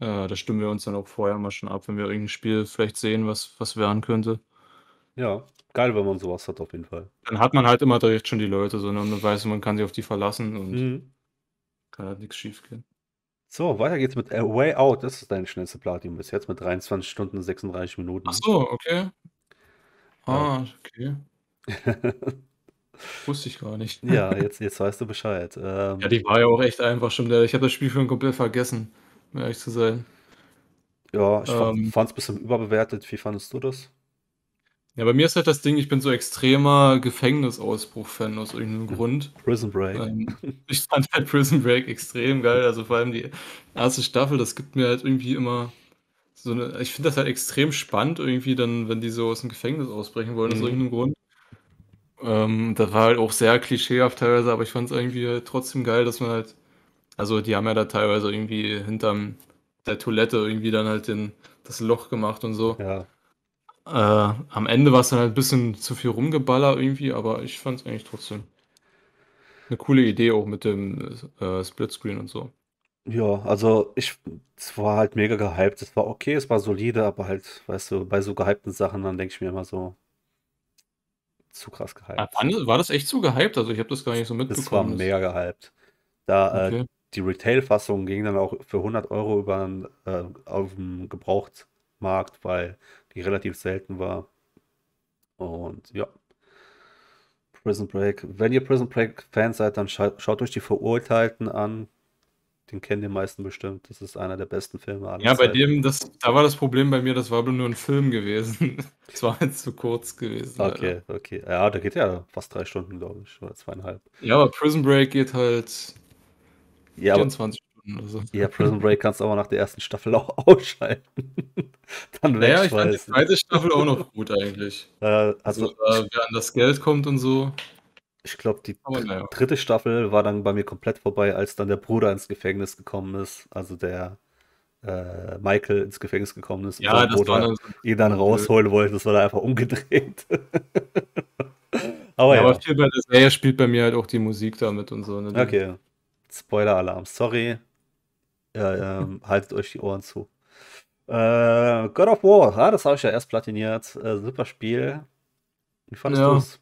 [SPEAKER 2] äh, da stimmen wir uns dann auch vorher mal schon ab, wenn wir irgendein Spiel vielleicht sehen, was, was werden könnte.
[SPEAKER 1] Ja, geil, wenn man sowas hat auf jeden Fall.
[SPEAKER 2] Dann hat man halt immer direkt schon die Leute, so ne, und weiß man, kann sich auf die verlassen und mhm. kann halt nichts schief gehen.
[SPEAKER 1] So, weiter geht's mit A Way Out. Das ist dein schnellste Platin bis jetzt mit 23 Stunden 36 Minuten. Ach so,
[SPEAKER 2] okay. Ah, okay. Wusste ich gar nicht. Ja, jetzt, jetzt weißt du Bescheid. Ähm, ja, die war ja auch echt einfach, stimmt. Ich habe das Spiel schon komplett vergessen, um ehrlich zu sein. Ja, ich ähm,
[SPEAKER 1] fand es ein bisschen überbewertet. Wie fandest du das?
[SPEAKER 2] Ja, bei mir ist halt das Ding, ich bin so extremer Gefängnisausbruch-Fan aus irgendeinem Grund. Prison Break. Ähm, ich fand halt Prison Break extrem geil. Also vor allem die erste Staffel, das gibt mir halt irgendwie immer so eine. Ich finde das halt extrem spannend, irgendwie dann, wenn die so aus dem Gefängnis ausbrechen wollen, mhm. aus irgendeinem Grund. Ähm, das war halt auch sehr klischeehaft teilweise, aber ich fand es irgendwie halt trotzdem geil, dass man halt. Also die haben ja da teilweise irgendwie hinterm der Toilette irgendwie dann halt den, das Loch gemacht und so. Ja. Äh, am Ende war es dann halt ein bisschen zu viel rumgeballer irgendwie, aber ich fand es eigentlich trotzdem eine coole Idee auch mit dem äh, Splitscreen und so. Ja, also ich,
[SPEAKER 1] es war halt mega gehypt. Es war okay, es war solide, aber halt, weißt du, bei so gehypten Sachen, dann denke ich mir immer so, zu krass gehypt. Ah,
[SPEAKER 2] war das echt zu gehypt? Also ich habe das gar nicht so mitbekommen.
[SPEAKER 1] Es war mega gehypt. Da äh, okay. äh, die Retail-Fassung ging dann auch für 100 Euro über äh, auf dem Gebrauchtmarkt, weil die relativ selten war. Und ja. Prison Break. Wenn ihr Prison Break Fans seid, dann scha schaut euch die Verurteilten an. Den kennen die meisten bestimmt. Das ist einer der besten Filme aller Ja, bei Zeit.
[SPEAKER 2] dem, das, da war das Problem bei mir, das war nur ein Film gewesen. Es war jetzt halt zu kurz gewesen. Okay, leider. okay. Ja, da geht ja fast drei Stunden, glaube ich, oder zweieinhalb. Ja, aber Prison Break geht halt ja, 24 Stunden oder so. Ja, Prison Break kannst du aber nach der
[SPEAKER 1] ersten Staffel auch ausschalten. Dann wäre ja, ich fand die zweite Staffel auch noch
[SPEAKER 2] gut eigentlich. Äh, also, also äh, wer an das Geld kommt und so. Ich glaube, die dr ja. dritte
[SPEAKER 1] Staffel war dann bei mir komplett vorbei, als dann der Bruder ins Gefängnis gekommen ist. Also der äh, Michael ins Gefängnis gekommen ist. Ja, das Bruder war dann so ihn dann rausholen wollte. Das war dann einfach umgedreht. aber ja, ja. Aber viel bei
[SPEAKER 2] der Serie spielt bei mir halt auch die Musik
[SPEAKER 1] damit und so. Ne? Okay. Spoiler-Alarm, sorry äh, ähm, haltet euch die Ohren zu. Äh, God of War, ah, das habe ich ja erst platiniert. Äh, super
[SPEAKER 2] Spiel. Wie fandest ja. du es?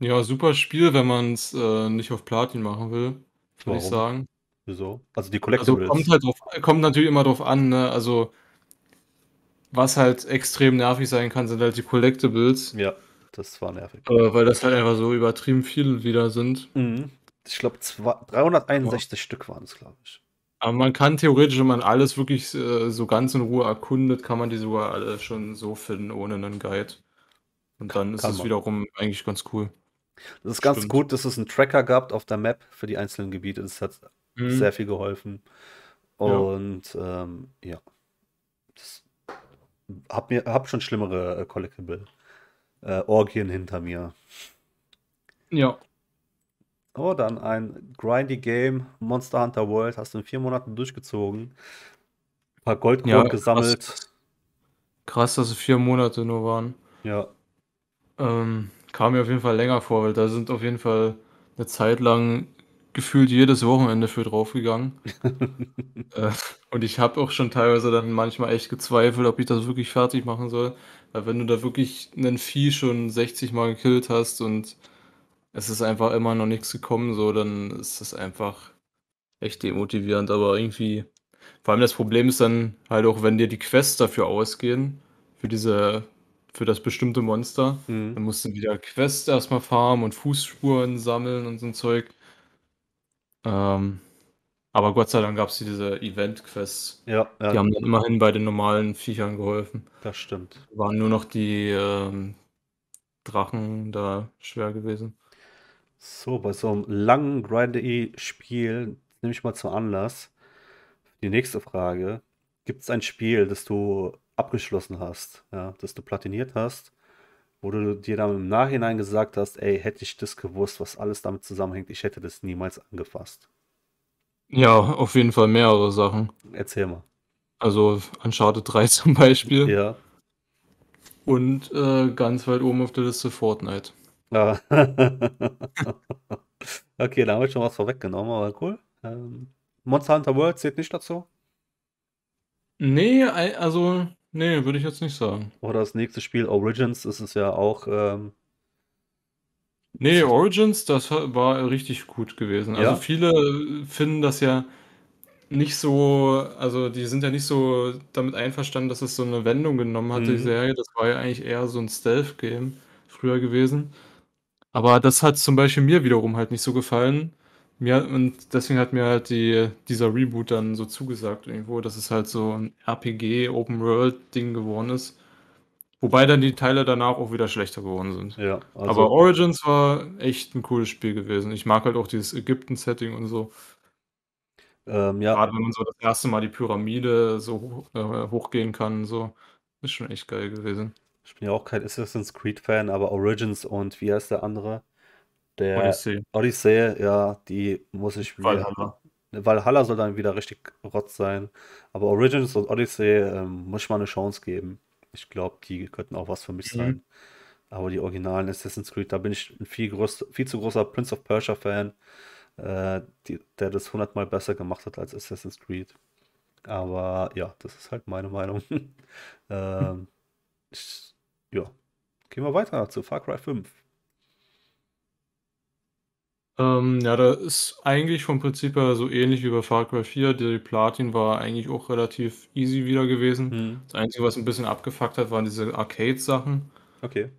[SPEAKER 2] Ja, super Spiel, wenn man es äh, nicht auf Platin machen will, würde ich sagen. Wieso? Also die also Collectibles. Also kommt, halt drauf, kommt natürlich immer drauf an, ne? Also was halt extrem nervig sein kann, sind halt die Collectibles. Ja, das war nervig. Äh, weil das halt einfach so übertrieben viele wieder sind. Mhm. Ich glaube 361 oh. Stück waren es, glaube ich. Aber man kann theoretisch, wenn man alles wirklich äh, so ganz in Ruhe erkundet, kann man die sogar alle schon so finden, ohne einen Guide. Und dann kann, ist es wiederum eigentlich ganz cool. Das ist ganz Stimmt. gut, dass es einen Tracker
[SPEAKER 1] gab auf der Map für die einzelnen Gebiete. Das hat mhm. sehr viel geholfen. Und ja, ähm, ja. Das, hab schon schlimmere äh, Collectible äh, Orgien hinter mir. Ja. Oh, dann ein grindy Game, Monster Hunter World, hast du in vier Monaten durchgezogen. Ein
[SPEAKER 2] paar Goldkronen ja, gesammelt. Krass. krass, dass es vier Monate nur waren. Ja. Ähm, kam mir auf jeden Fall länger vor, weil da sind auf jeden Fall eine Zeit lang gefühlt jedes Wochenende für draufgegangen. äh, und ich habe auch schon teilweise dann manchmal echt gezweifelt, ob ich das wirklich fertig machen soll. Weil wenn du da wirklich einen Vieh schon 60 Mal gekillt hast und es ist einfach immer noch nichts gekommen, so, dann ist das einfach echt demotivierend, aber irgendwie, vor allem das Problem ist dann halt auch, wenn dir die Quests dafür ausgehen, für diese, für das bestimmte Monster, mhm. dann musst du wieder Quests erstmal farmen und Fußspuren sammeln und so ein Zeug. Ähm, aber Gott sei Dank gab es diese Event-Quests. Ja, ja, Die haben dann immerhin bei den normalen Viechern geholfen. Das stimmt. Waren nur noch die ähm, Drachen da schwer gewesen. So, bei so einem
[SPEAKER 1] langen Grindy-Spiel nehme ich mal zum Anlass die nächste Frage. Gibt es ein Spiel, das du abgeschlossen hast, ja, das du platiniert hast, wo du dir dann im Nachhinein gesagt hast, ey, hätte ich das gewusst, was alles damit zusammenhängt, ich hätte das niemals angefasst.
[SPEAKER 2] Ja, auf jeden Fall mehrere Sachen. Erzähl mal. Also Uncharted 3 zum Beispiel. Ja. Und äh, ganz weit oben auf der Liste Fortnite. Ja. Äh.
[SPEAKER 1] okay, da habe ich schon was vorweggenommen, aber cool. Ähm, Monster Hunter World zählt nicht dazu?
[SPEAKER 2] Nee, also, nee, würde ich jetzt nicht sagen. Oder das nächste Spiel Origins ist es ja auch. Ähm, nee, Origins, das war richtig gut gewesen. Also, ja? viele finden das ja nicht so, also die sind ja nicht so damit einverstanden, dass es so eine Wendung genommen hat, mhm. die Serie. Das war ja eigentlich eher so ein Stealth-Game früher gewesen. Aber das hat zum Beispiel mir wiederum halt nicht so gefallen. Mir, und deswegen hat mir halt die, dieser Reboot dann so zugesagt irgendwo, dass es halt so ein RPG, Open World-Ding geworden ist. Wobei dann die Teile danach auch wieder schlechter geworden sind. Ja, also Aber Origins war echt ein cooles Spiel gewesen. Ich mag halt auch dieses Ägypten-Setting und so. Ähm, ja. Gerade wenn man so das erste Mal die Pyramide so äh, hochgehen kann, so. Ist schon echt geil gewesen. Ich bin ja auch kein
[SPEAKER 1] Assassin's Creed-Fan, aber Origins und wie heißt der andere? Der Odyssey. Odyssey, ja, die muss ich wieder. Valhalla. Ne, Valhalla soll dann wieder richtig rot sein. Aber Origins und Odyssey ähm, muss ich mal eine Chance geben. Ich glaube, die könnten auch was für mich mhm. sein. Aber die originalen Assassin's Creed, da bin ich ein viel, groß, viel zu großer Prince of Persia-Fan, äh, der das hundertmal besser gemacht hat als Assassin's Creed. Aber ja, das ist halt meine Meinung. ähm, ich ja, gehen wir weiter zu Far Cry 5.
[SPEAKER 2] Ähm, ja, da ist eigentlich vom Prinzip her so ähnlich wie bei Far Cry 4. Die Platin war eigentlich auch relativ easy wieder gewesen. Hm. Das Einzige, was ein bisschen abgefuckt hat, waren diese Arcade-Sachen. Okay.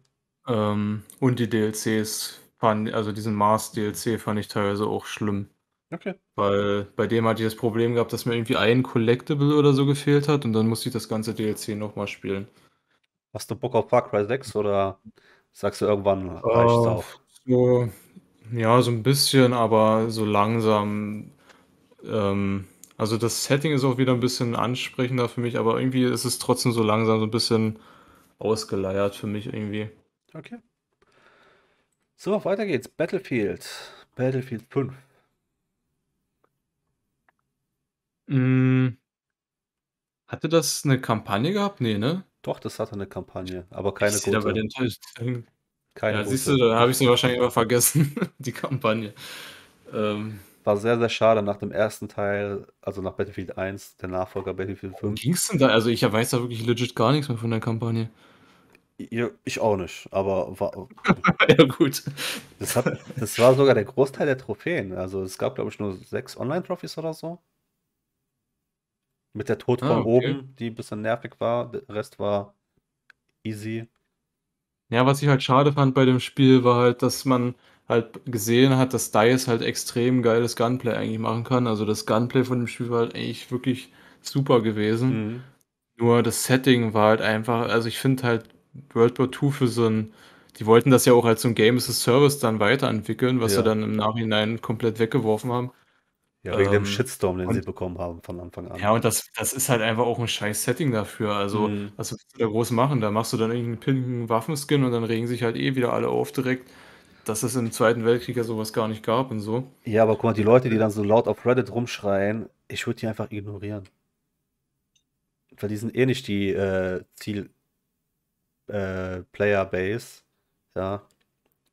[SPEAKER 2] Ähm, und die DLCs, fand, also diesen Mars-DLC fand ich teilweise auch schlimm. Okay. Weil bei dem hatte ich das Problem gehabt, dass mir irgendwie ein Collectible oder so gefehlt hat und dann musste ich das ganze DLC nochmal spielen. Hast du Bock auf Far Cry 6 oder sagst du irgendwann reicht's uh, auf? So, ja, so ein bisschen, aber so langsam. Ähm, also das Setting ist auch wieder ein bisschen ansprechender für mich, aber irgendwie ist es trotzdem so langsam so ein bisschen ausgeleiert für mich irgendwie.
[SPEAKER 1] Okay. So, weiter geht's. Battlefield. Battlefield 5.
[SPEAKER 2] Mm. Hatte das eine Kampagne gehabt? Nee, ne? Doch, das hatte eine Kampagne, aber keine ich gute. Bei den keine ja, gute. siehst du, da habe ich sie wahrscheinlich immer vergessen, die Kampagne.
[SPEAKER 1] Ähm, war sehr, sehr schade nach dem ersten Teil, also nach Battlefield 1, der Nachfolger
[SPEAKER 2] Battlefield 5. Ging es denn da? Also ich weiß da wirklich legit gar nichts mehr von der Kampagne.
[SPEAKER 1] ich auch nicht, aber war. ja, gut. Das, hat, das war sogar der Großteil der Trophäen. Also es gab, glaube ich, nur sechs Online-Trophies oder so. Mit der Tod von ah, okay. oben, die ein bisschen nervig war. Der Rest war easy.
[SPEAKER 2] Ja, was ich halt schade fand bei dem Spiel war halt, dass man halt gesehen hat, dass Dice halt extrem geiles Gunplay eigentlich machen kann. Also das Gunplay von dem Spiel war halt eigentlich wirklich super gewesen. Mhm. Nur das Setting war halt einfach, also ich finde halt World War II für so ein, die wollten das ja auch als so ein Game as a Service dann weiterentwickeln, was ja. sie dann im Nachhinein komplett weggeworfen haben. Ja, wegen ähm, dem Shitstorm, den und, sie
[SPEAKER 1] bekommen haben von Anfang an. Ja, und
[SPEAKER 2] das, das ist halt einfach auch ein scheiß Setting dafür. Also, mhm. was willst du da groß machen? Da machst du dann irgendeinen pinken Waffenskin und dann regen sich halt eh wieder alle auf direkt, dass es im Zweiten Weltkrieg ja sowas gar nicht gab und so.
[SPEAKER 1] Ja, aber guck mal, die Leute, die dann so laut auf Reddit rumschreien, ich würde die einfach ignorieren. Weil die sind eh nicht die äh, Ziel äh, Player
[SPEAKER 2] Base. Ja.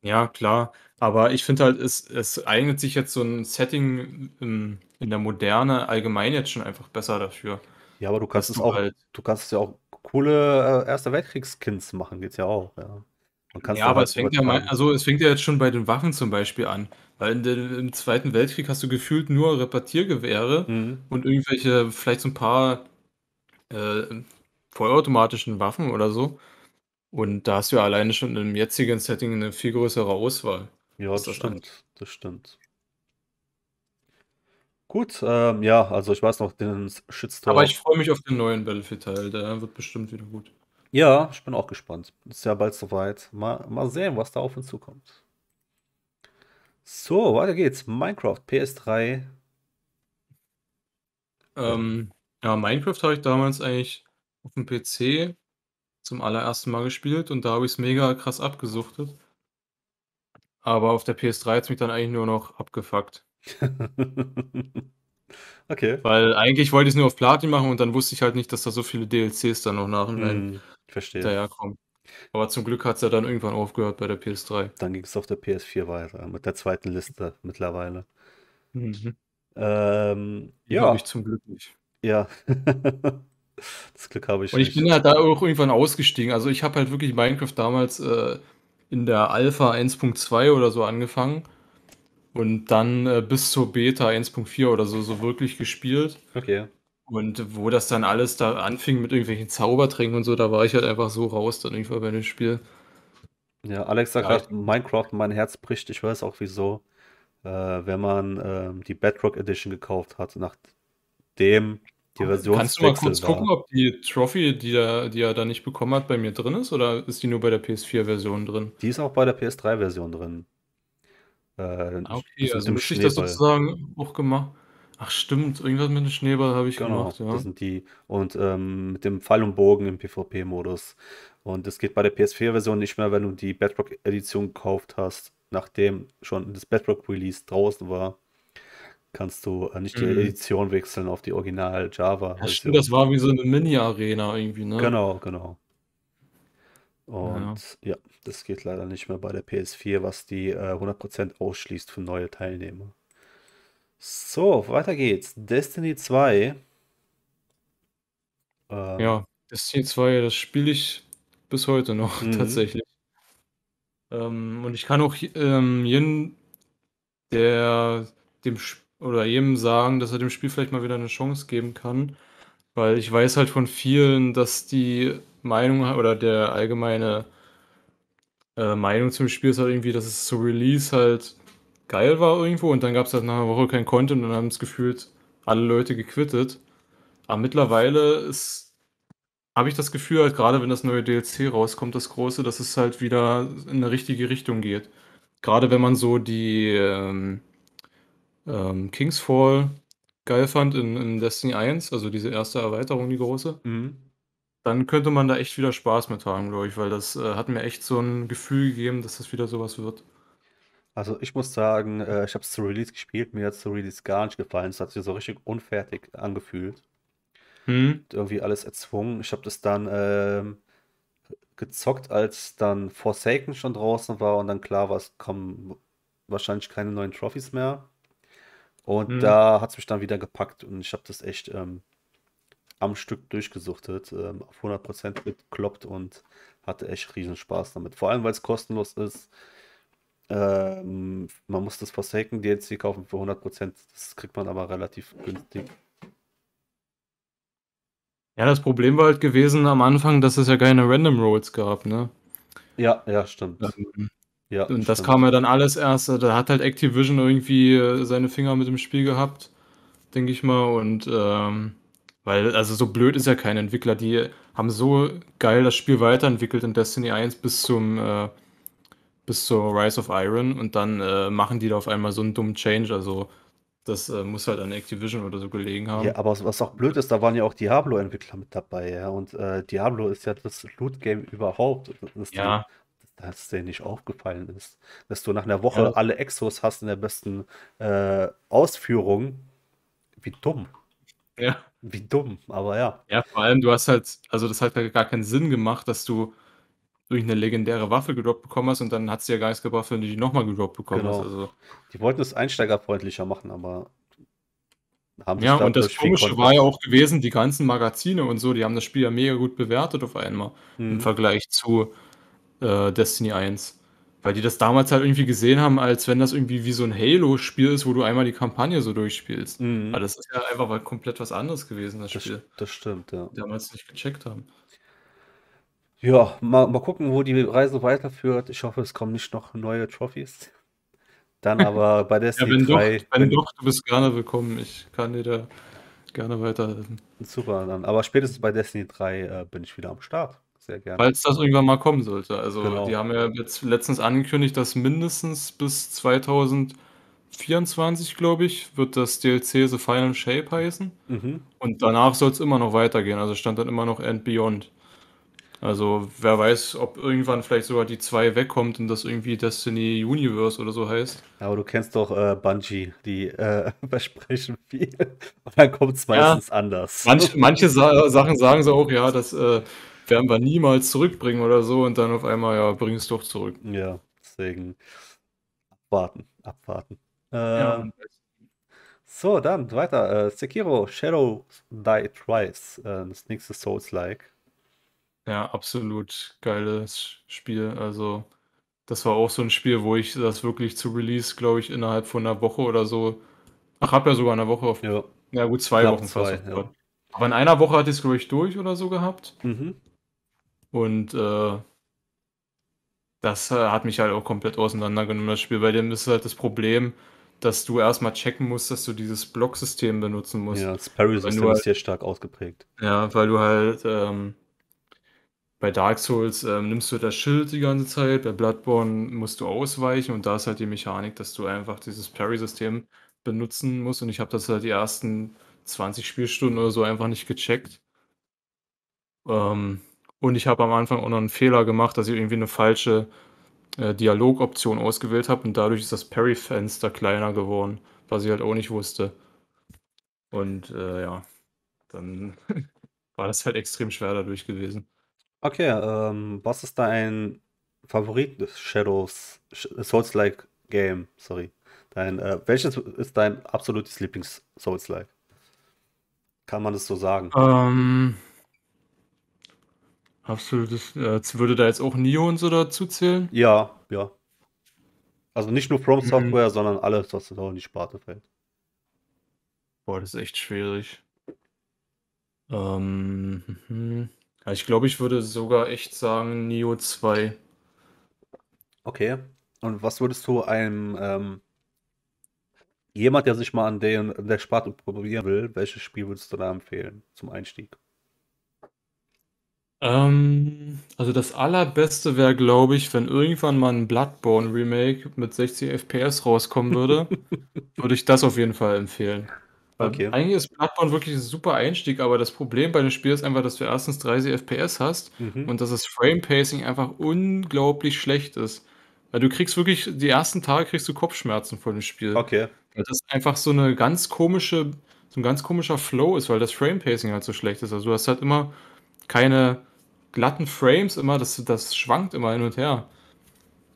[SPEAKER 2] Ja, klar. Aber ich finde halt, es, es eignet sich jetzt so ein Setting in, ähm, in, der Moderne allgemein jetzt schon einfach besser dafür.
[SPEAKER 1] Ja, aber du kannst es du auch, halt du kannst es ja auch coole äh, Erster Weltkriegskins machen, geht's ja auch,
[SPEAKER 2] ja. ja aber halt es fängt ja mal, also es fängt ja jetzt schon bei den Waffen zum Beispiel an. Weil den, im Zweiten Weltkrieg hast du gefühlt nur Repartiergewehre mhm. und irgendwelche, vielleicht so ein paar äh, vollautomatischen Waffen oder so. Und da hast du ja alleine schon im jetzigen Setting eine viel größere Auswahl. Ja, das, das stimmt. Halt. Das stimmt.
[SPEAKER 1] Gut, ähm, ja, also ich weiß noch den Shitstorm. Aber ich
[SPEAKER 2] freue mich auf den neuen Battlefield-Teil, der wird bestimmt wieder gut.
[SPEAKER 1] Ja, ich bin auch gespannt. Ist ja
[SPEAKER 2] bald soweit.
[SPEAKER 1] Mal, mal sehen, was da auf uns zukommt.
[SPEAKER 2] So, weiter geht's. Minecraft, PS3. Ähm, ja, Minecraft habe ich damals eigentlich auf dem PC zum allerersten Mal gespielt und da habe ich es mega krass abgesuchtet. Aber auf der PS3 hat es mich dann eigentlich nur noch abgefuckt. okay. Weil eigentlich wollte ich es nur auf Platin machen und dann wusste ich halt nicht, dass da so viele DLCs dann noch nach und mm, hm, verstehe. daherkommen. Aber zum Glück hat es ja dann irgendwann aufgehört bei der PS3. Dann ging es auf der PS4 weiter, mit der zweiten Liste mittlerweile. Mhm. Ähm, ja. Habe ich zum Glück nicht. Ja. das Glück habe ich. Und ich nicht. bin ja da auch irgendwann ausgestiegen. Also ich habe halt wirklich Minecraft damals äh, in der Alpha 1.2 oder so angefangen und dann äh, bis zur Beta 1.4 oder so, so wirklich gespielt. Okay. Und wo das dann alles da anfing mit irgendwelchen Zaubertränken und so, da war ich halt einfach so raus dann irgendwann bei dem Spiel.
[SPEAKER 1] Ja, Alex sagt ja. gerade, Minecraft, mein Herz bricht, ich weiß auch wieso. Äh, wenn man äh, die Bedrock Edition gekauft hat, nachdem die Version Kannst du mal kurz war. gucken,
[SPEAKER 2] ob die Trophy, die er, die er da nicht bekommen hat, bei mir drin ist oder ist die nur bei der PS4-Version drin? Die ist auch bei der PS3-Version drin. Äh, ah, okay, also müsste ich das sozusagen auch gemacht. Ach stimmt, irgendwas mit dem Schneeball habe ich genau, gemacht. Ja. Das
[SPEAKER 1] sind die. Und ähm, mit dem Fall und Bogen im PvP-Modus. Und das geht bei der PS4-Version nicht mehr, wenn du die Bedrock-Edition gekauft hast, nachdem schon das Bedrock-Release draußen war kannst du äh, nicht die mhm. Edition wechseln auf die Original Java. Ja, stimmt,
[SPEAKER 2] das war wie so eine Mini-Arena irgendwie, ne? Genau, genau. Und
[SPEAKER 1] ja. ja. das geht leider nicht mehr bei der PS4, was die äh, 100% ausschließt für neue Teilnehmer. So, weiter geht's. Destiny 2.
[SPEAKER 2] Ähm, ja, Destiny 2, das spiele ich bis heute noch mhm. tatsächlich. Ähm, und ich kann auch ähm, jeden, der dem Spiel oder jedem sagen, dass er dem Spiel vielleicht mal wieder eine Chance geben kann. Weil ich weiß halt von vielen, dass die Meinung oder der allgemeine äh, Meinung zum Spiel ist halt irgendwie, dass es zu Release halt geil war irgendwo und dann gab es halt nach einer Woche kein Content und dann haben es gefühlt alle Leute gequittet. Aber mittlerweile ist, habe ich das Gefühl, halt gerade wenn das neue DLC rauskommt, das große, dass es halt wieder in eine richtige Richtung geht. Gerade wenn man so die ähm, ähm, Kingsfall geil fand in, in, Destiny 1, also diese erste Erweiterung, die große, mhm. dann könnte man da echt wieder Spaß mit haben, glaube ich, weil das äh, hat mir echt so ein Gefühl gegeben, dass das wieder sowas wird.
[SPEAKER 1] Also ich muss sagen, äh, ich habe es zu Release gespielt, mir hat es zu Release gar nicht gefallen. Es hat sich so richtig unfertig angefühlt. Hm. Irgendwie alles erzwungen. Ich habe das dann ähm, gezockt, als dann Forsaken schon draußen war und dann klar war, es kommen wahrscheinlich keine neuen Trophies mehr. Und mhm. da hat es mich dann wieder gepackt und ich habe das echt ähm, am Stück durchgesuchtet, ähm, auf 100% mitkloppt und hatte echt riesen Spaß damit. Vor allem, weil es kostenlos ist. Ähm, man muss das Forsaken DLC kaufen für 100%. Das kriegt man aber relativ günstig.
[SPEAKER 2] Ja, das Problem war halt gewesen am Anfang, dass es ja keine Random Rolls gab, ne?
[SPEAKER 1] Ja, ja, stimmt. Ähm,
[SPEAKER 2] ja, und stimmt. das kam ja dann alles erst, äh, da hat halt Activision irgendwie äh, seine Finger mit dem Spiel gehabt, denke ich mal. Und ähm, weil, also so blöd ist ja kein Entwickler, die haben so geil das Spiel weiterentwickelt in Destiny 1 bis zum äh, bis zur Rise of Iron und dann äh, machen die da auf einmal so einen dummen Change. Also das äh, muss halt an Activision oder so gelegen haben. Ja, aber was
[SPEAKER 1] auch blöd ist, da waren ja auch Diablo-Entwickler mit dabei, ja. Und äh, Diablo ist ja das Loot-Game überhaupt. Das ja dass dir nicht aufgefallen ist, dass du nach einer Woche ja. alle Exos hast in der besten äh, Ausführung. Wie dumm. Ja. Wie dumm,
[SPEAKER 2] aber ja. Ja, vor allem, du hast halt, also das hat halt gar keinen Sinn gemacht, dass du durch eine legendäre Waffe gedroppt bekommen hast und dann hat es ja gar nichts gebracht, wenn du die nochmal gedroppt bekommen genau. hast. Also. Die wollten es einsteigerfreundlicher machen, aber haben Ja, und das Komische war ja auch gewesen, die ganzen Magazine und so, die haben das Spiel ja mega gut bewertet auf einmal hm. im mhm. Vergleich zu äh, Destiny 1. Weil die das damals halt irgendwie gesehen haben, als wenn das irgendwie wie so ein Halo-Spiel ist, wo du einmal die Kampagne so durchspielst. Mhm. Aber das ist ja einfach komplett was anderes gewesen, das, das Spiel. Das stimmt, ja. Die damals nicht gecheckt haben.
[SPEAKER 1] Ja, mal, mal gucken, wo die Reise weiterführt. Ich hoffe, es kommen nicht noch neue Trophies. Dann aber bei Destiny ja, wenn 3. Doch, wenn doch,
[SPEAKER 2] du bist gerne willkommen. Ich kann dir da gerne weiterhelfen. Super, dann.
[SPEAKER 1] Aber spätestens bei Destiny 3 äh, bin ich wieder am Start. Sehr gerne. Falls das irgendwann
[SPEAKER 2] mal kommen sollte. Also, genau. die haben ja jetzt letztens angekündigt, dass mindestens bis 2024, glaube ich, wird das DLC The Final Shape heißen. Mhm. Und danach soll es immer noch weitergehen. Also stand dann immer noch And Beyond. Also wer weiß, ob irgendwann vielleicht sogar die 2 wegkommt und das irgendwie Destiny Universe oder so heißt. aber du kennst doch äh, Bungie, die
[SPEAKER 1] äh, versprechen viel und dann kommt es meistens ja, anders. Manch, manche Sa Sachen sagen sie
[SPEAKER 2] auch, ja, dass äh, werden wir niemals zurückbringen oder so und dann auf einmal, ja, bring es doch zurück. Ja, deswegen abwarten, abwarten.
[SPEAKER 1] Ähm, ja. So, dann weiter. Äh, Sekiro, Shadow Die Twice, äh,
[SPEAKER 2] das nächste Souls-like. Ja, absolut geiles Spiel. Also, das war auch so ein Spiel, wo ich das wirklich zu Release, glaube ich, innerhalb von einer Woche oder so. Ach, hab ja sogar eine Woche auf. Ja, ja gut, zwei Wochen fast. Aber in einer Woche hatte ich es, glaube ich, durch oder so gehabt. Mhm. Und äh, das äh, hat mich halt auch komplett auseinandergenommen, das Spiel. Bei dem ist halt das Problem, dass du erstmal checken musst, dass du dieses Blocksystem benutzen musst. Ja, das Parry-System halt, ist sehr stark ausgeprägt. Ja, weil du halt ähm, bei Dark Souls ähm, nimmst du das Schild die ganze Zeit, bei Bloodborne musst du ausweichen und da ist halt die Mechanik, dass du einfach dieses Parry-System benutzen musst und ich habe das halt die ersten 20 Spielstunden oder so einfach nicht gecheckt. Ähm, und ich habe am Anfang auch noch einen Fehler gemacht, dass ich irgendwie eine falsche äh, Dialogoption ausgewählt habe und dadurch ist das perry fenster kleiner geworden, was ich halt auch nicht wusste. Und äh, ja, dann war das halt extrem schwer dadurch gewesen. Okay, ähm, was ist dein
[SPEAKER 1] Favorit des Shadows Souls-like Game? Sorry. Dein, äh, welches ist dein absolutes Lieblings-Souls-like? Kann man das so sagen? Ähm,
[SPEAKER 2] Absolutes. Äh,
[SPEAKER 1] würde da jetzt auch Nio und so dazu zählen? Ja, ja. Also nicht nur From mhm. Software, mhm. sondern alles, was da in die Sparte
[SPEAKER 2] fällt. Boah, das ist echt schwierig. Ähm, mhm. Ich glaube, ich würde sogar echt sagen Nio 2. Okay. Und was würdest du einem ähm,
[SPEAKER 1] jemand, der sich mal an, den, an der Sparte probieren will, welches Spiel würdest du da empfehlen zum Einstieg?
[SPEAKER 2] Ähm, also das Allerbeste wäre, glaube ich, wenn irgendwann mal ein Bloodborne Remake mit 60 FPS rauskommen würde, würde ich das auf jeden Fall empfehlen. okay. Eigentlich ist Bloodborne wirklich ein super Einstieg, aber das Problem bei dem Spiel ist einfach, dass du erstens 30 FPS hast mhm. und dass das Frame Pacing einfach unglaublich schlecht ist. Weil du kriegst wirklich, die ersten Tage kriegst du Kopfschmerzen von dem Spiel. Okay. Weil das einfach so eine ganz komische, so ein ganz komischer Flow ist, weil das Frame Pacing halt so schlecht ist. Also du hast halt immer keine glatten Frames immer, das, das schwankt immer hin und her.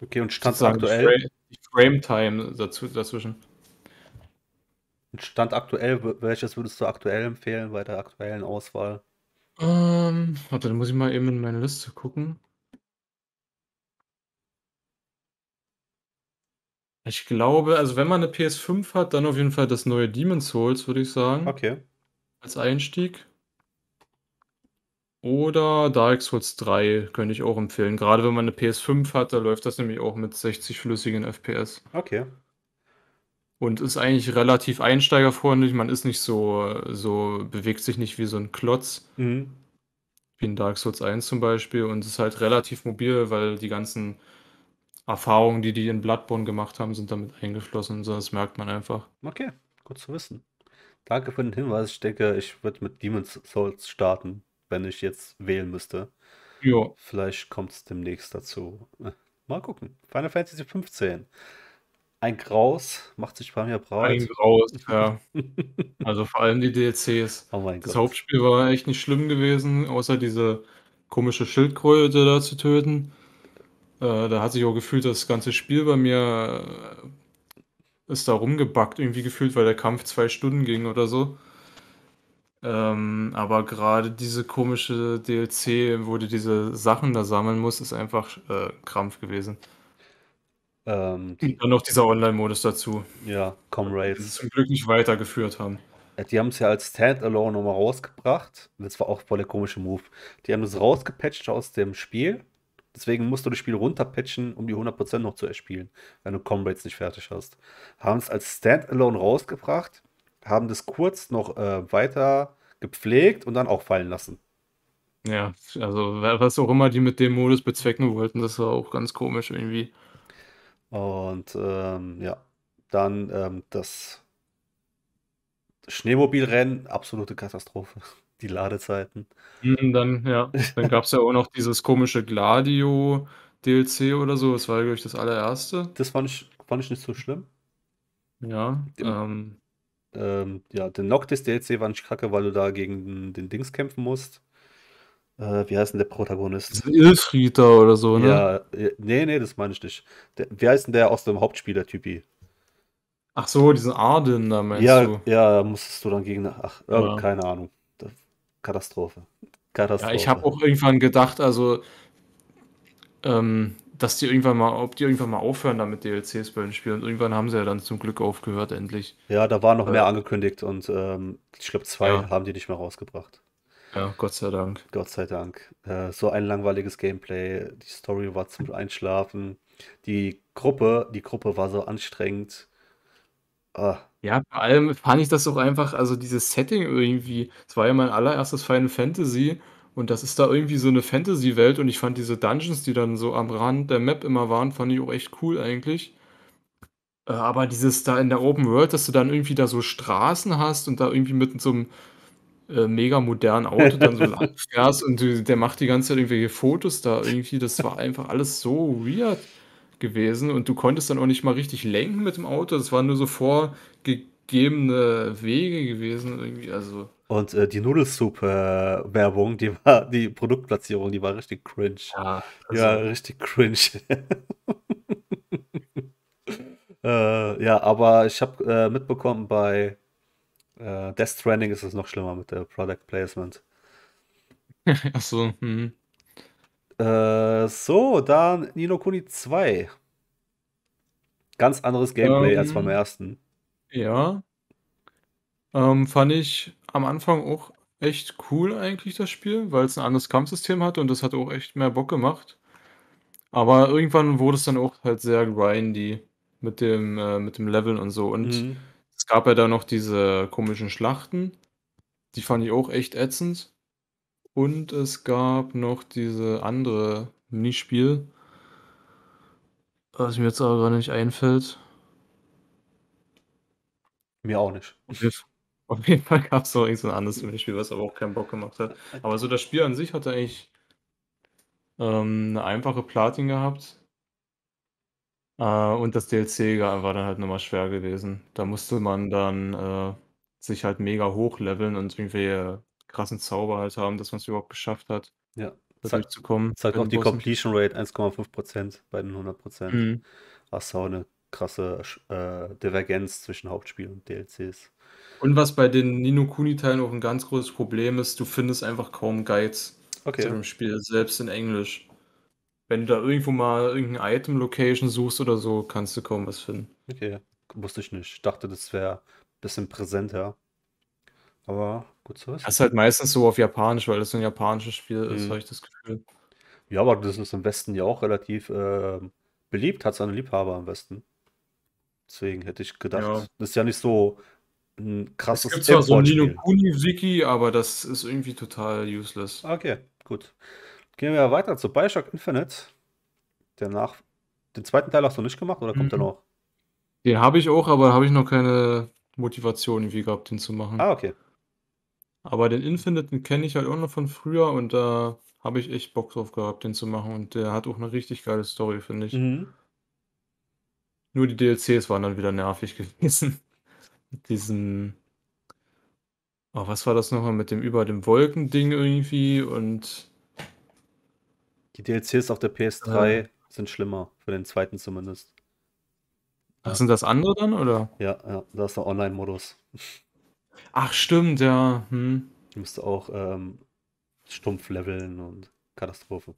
[SPEAKER 2] Okay, und Stand Sozusagen aktuell? Die Frame-Time dazu, dazwischen.
[SPEAKER 1] Und Stand aktuell, welches würdest du aktuell empfehlen bei der aktuellen Auswahl?
[SPEAKER 2] Ähm, warte, dann muss ich mal eben in meine Liste gucken. Ich glaube, also wenn man eine PS5 hat, dann auf jeden Fall das neue Demon's Souls, würde ich sagen. Okay. Als Einstieg. Oder Dark Souls 3 könnte ich auch empfehlen. Gerade wenn man eine PS5 hat, da läuft das nämlich auch mit 60 flüssigen FPS. Okay. Und ist eigentlich relativ einsteigerfreundlich. Man ist nicht so, so bewegt sich nicht wie so ein Klotz. Mhm. Wie in Dark Souls 1 zum Beispiel. Und ist halt relativ mobil, weil die ganzen Erfahrungen, die die in Bloodborne gemacht haben, sind damit eingeschlossen. Und So, das merkt man einfach.
[SPEAKER 1] Okay, gut zu wissen. Danke für den Hinweis. Ich denke, ich würde mit Demon's Souls starten wenn ich jetzt wählen müsste. Jo. Vielleicht kommt es demnächst dazu. Äh, mal gucken. Final Fantasy 15. Ein Graus macht sich bei mir braun. Ein Graus, ja.
[SPEAKER 2] also vor allem die DLCs. Oh mein das Gott. Hauptspiel war echt nicht schlimm gewesen, außer diese komische Schildkröte da zu töten. Äh, da hat sich auch gefühlt, das ganze Spiel bei mir äh, ist da rumgebackt, irgendwie gefühlt, weil der Kampf zwei Stunden ging oder so. Ähm, aber gerade diese komische DLC, wo du diese Sachen da sammeln musst, ist einfach äh, Krampf gewesen. Ähm, Und dann noch dieser Online-Modus dazu. Ja, Comrades.
[SPEAKER 1] Die zum Glück nicht weitergeführt haben. Äh, die haben es ja als Standalone nochmal rausgebracht. Das war auch voll der komische Move. Die haben es rausgepatcht aus dem Spiel. Deswegen musst du das Spiel runterpatchen, um die 100% noch zu erspielen, wenn du Comrades nicht fertig hast. Haben es als Standalone rausgebracht haben das kurz noch äh, weiter gepflegt und dann auch fallen
[SPEAKER 2] lassen. Ja, also was auch immer die mit dem Modus bezwecken wollten, das war auch ganz komisch irgendwie.
[SPEAKER 1] Und ähm, ja, dann ähm, das
[SPEAKER 2] Schneemobilrennen, absolute Katastrophe. Die Ladezeiten. Hm, dann, ja, dann gab es ja auch noch dieses komische Gladio DLC oder so. Das war, glaube ich, das allererste. Das fand ich, fand ich nicht so schlimm. Ja.
[SPEAKER 1] Ähm, ähm, ja, den Noctis-DLC war nicht kacke, weil du da gegen den, den Dings kämpfen musst. Äh, wie heißt denn der Protagonist?
[SPEAKER 2] Ilfrieder oder so, ne? Ja,
[SPEAKER 1] äh, nee, nee, das meine ich nicht. Der, wie heißt denn der aus dem Hauptspieler-Typi?
[SPEAKER 2] Ach so, diesen Arden
[SPEAKER 1] da meinst ja, du? Ja, musstest du dann gegen. Ach, ja. keine Ahnung. Katastrophe.
[SPEAKER 2] Katastrophe. Ja, ich habe auch irgendwann gedacht, also ähm, dass die irgendwann mal, ob die irgendwann mal aufhören damit DLCs bei den Spielen. Und irgendwann haben sie ja dann zum Glück aufgehört, endlich. Ja, da war noch mehr äh.
[SPEAKER 1] angekündigt und ähm, ich glaube, zwei ja. haben die nicht mehr rausgebracht. Ja, Gott sei Dank. Gott sei Dank. Äh, so ein langweiliges Gameplay. Die Story war zum
[SPEAKER 2] Einschlafen. Die Gruppe, die Gruppe war so anstrengend. Ah. Ja, vor allem fand ich das auch einfach, also dieses Setting irgendwie, es war ja mein allererstes Final Fantasy und das ist da irgendwie so eine Fantasy-Welt und ich fand diese Dungeons, die dann so am Rand der Map immer waren, fand ich auch echt cool eigentlich. Äh, aber dieses da in der Open World, dass du dann irgendwie da so Straßen hast und da irgendwie mit so einem äh, mega modernen Auto dann so langfährst und du, der macht die ganze Zeit irgendwelche Fotos da irgendwie, das war einfach alles so weird gewesen und du konntest dann auch nicht mal richtig lenken mit dem Auto, das waren nur so vorgegebene Wege gewesen irgendwie, also
[SPEAKER 1] und äh, die Nudelsuppe-Werbung, die war, die Produktplatzierung, die war richtig cringe. Ja, also ja richtig cringe. äh, ja, aber ich habe äh, mitbekommen, bei äh, Death Stranding ist es noch schlimmer mit der Product Placement.
[SPEAKER 2] Achso. Hm.
[SPEAKER 1] Äh, so, dann Nino Kuni 2. Ganz anderes Gameplay ähm, als beim
[SPEAKER 2] ersten. Ja. Ähm, fand ich am Anfang auch echt cool eigentlich, das Spiel, weil es ein anderes Kampfsystem hatte und das hat auch echt mehr Bock gemacht. Aber irgendwann wurde es dann auch halt sehr grindy mit dem, äh, mit dem Leveln und so. Und mhm. es gab ja da noch diese komischen Schlachten. Die fand ich auch echt ätzend. Und es gab noch diese andere Minispiel, was mir jetzt aber gerade nicht einfällt. Mir auch nicht. Auf auf jeden Fall gab es noch irgendein anderes Spiel, was aber auch keinen Bock gemacht hat. Aber so das Spiel an sich hatte eigentlich ähm, eine einfache Platin gehabt. Äh, und das DLC war dann halt nochmal schwer gewesen. Da musste man dann äh, sich halt mega hochleveln und irgendwie äh, krassen Zauber halt haben, dass man es überhaupt geschafft hat. Ja. Zeigt, durchzukommen. Zeigt auch die Bossen. Completion Rate 1,5%
[SPEAKER 1] bei den 100%. Mhm. Was auch eine krasse äh, Divergenz zwischen Hauptspiel
[SPEAKER 2] und DLCs. Und was bei den Nino Kuni-Teilen auch ein ganz großes Problem ist, du findest einfach kaum Guides okay. zu dem Spiel, selbst in Englisch. Wenn du da irgendwo mal irgendein Item-Location suchst oder so, kannst du kaum was finden. Okay, wusste ich nicht. Ich dachte, das wäre ein bisschen präsenter. Aber gut so wissen. Das ist halt meistens so auf Japanisch, weil das so ein japanisches Spiel ist, mhm. habe ich
[SPEAKER 1] das Gefühl. Ja, aber das ist im Westen ja auch relativ äh, beliebt, hat seine Liebhaber im Westen. Deswegen hätte ich gedacht, ja. das ist ja nicht so ein krasses Es gibt zwar so Nino
[SPEAKER 2] Kuni, Siki, aber das ist irgendwie total useless. Okay,
[SPEAKER 1] gut. Gehen wir weiter zu Bioshock Infinite. Der nach den zweiten Teil hast du nicht gemacht oder kommt mhm. der noch?
[SPEAKER 2] Den habe ich auch, aber habe ich noch keine Motivation irgendwie gehabt, den zu machen. Ah, okay. Aber den Infinite, kenne ich halt auch noch von früher und da habe ich echt Bock drauf gehabt, den zu machen. Und der hat auch eine richtig geile Story, finde ich. Mhm. Nur die DLCs waren dann wieder nervig
[SPEAKER 3] gewesen.
[SPEAKER 2] Mit diesem, oh, was war das nochmal mit dem über dem Wolken-Ding irgendwie und. Die DLCs auf der PS3 äh, sind
[SPEAKER 1] schlimmer, für den zweiten zumindest.
[SPEAKER 2] Ach, sind das andere dann, oder?
[SPEAKER 1] Ja, ja, da ist der Online-Modus.
[SPEAKER 2] Ach, stimmt, ja. Hm.
[SPEAKER 1] Du musst auch ähm, stumpf leveln und Katastrophe.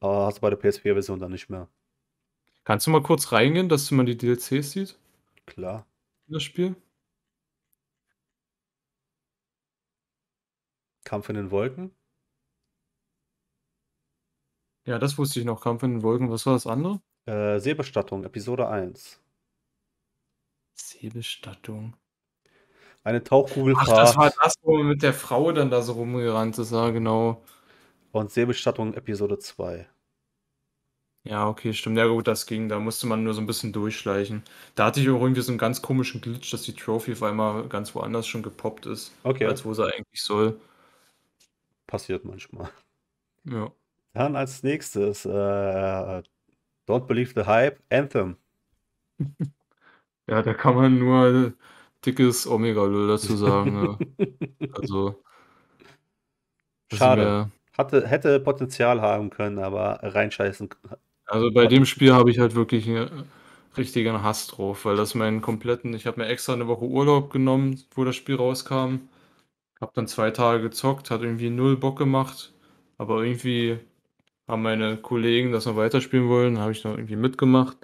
[SPEAKER 1] Aber ah, hast du bei der PS4-Version dann nicht
[SPEAKER 2] mehr. Kannst du mal kurz reingehen, dass man die DLCs sieht? Klar das Spiel? Kampf in den Wolken? Ja, das wusste ich noch. Kampf in den Wolken. Was war das andere?
[SPEAKER 1] Äh, Seebestattung, Episode 1. Seebestattung.
[SPEAKER 2] Eine Tauchkugelfahrt. Ach, das war das, wo man mit der Frau dann da so rumgerannt ist, ja, genau. Und Seebestattung, Episode 2. Ja, okay, stimmt. Ja, gut, das ging. Da musste man nur so ein bisschen durchschleichen. Da hatte ich auch irgendwie so einen ganz komischen Glitch, dass die Trophy auf einmal ganz woanders schon gepoppt ist, Okay, als wo sie eigentlich soll. passiert manchmal. Ja. Dann als nächstes,
[SPEAKER 1] äh, Don't Believe the Hype, Anthem.
[SPEAKER 2] Ja, da kann man nur dickes Omega-Lull dazu sagen. Also, Schade.
[SPEAKER 1] Hatte, hätte Potenzial haben können, aber reinscheißen also bei dem
[SPEAKER 2] Spiel habe ich halt wirklich einen äh, richtigen Hass drauf, weil das meinen kompletten, ich habe mir extra eine Woche Urlaub genommen, wo das Spiel rauskam. Hab dann zwei Tage gezockt, hat irgendwie null Bock gemacht, aber irgendwie haben meine Kollegen das noch weiterspielen wollen, habe ich noch irgendwie mitgemacht.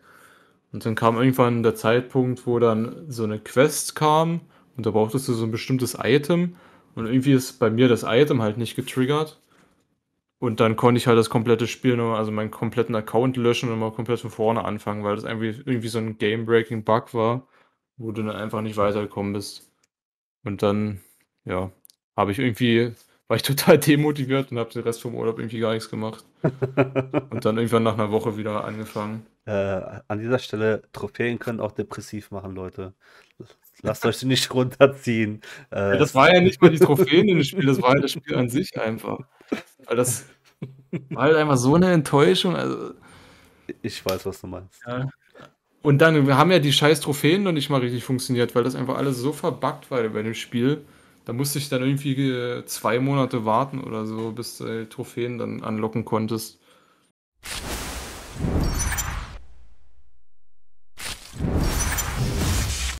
[SPEAKER 2] Und dann kam irgendwann der Zeitpunkt, wo dann so eine Quest kam und da brauchtest du so ein bestimmtes Item und irgendwie ist bei mir das Item halt nicht getriggert. Und dann konnte ich halt das komplette Spiel nochmal, also meinen kompletten Account löschen und mal komplett von vorne anfangen, weil das irgendwie, irgendwie so ein Game-Breaking-Bug war, wo du dann einfach nicht weitergekommen bist. Und dann, ja, habe ich irgendwie, war ich total demotiviert und habe den Rest vom Urlaub irgendwie gar nichts gemacht. und dann irgendwann nach einer Woche wieder
[SPEAKER 1] angefangen. Äh, an dieser Stelle, Trophäen können auch depressiv machen, Leute.
[SPEAKER 2] Lasst euch nicht runterziehen. Äh, ja, das war ja nicht mal die Trophäen in dem Spiel, das war ja halt das Spiel an sich einfach. Weil das war halt einfach so eine Enttäuschung. Also, ich weiß, was du meinst. Ja. Und dann haben ja die scheiß Trophäen noch nicht mal richtig funktioniert, weil das einfach alles so verbuggt war bei dem Spiel. Da musste ich dann irgendwie äh, zwei Monate warten oder so, bis du Trophäen dann anlocken konntest.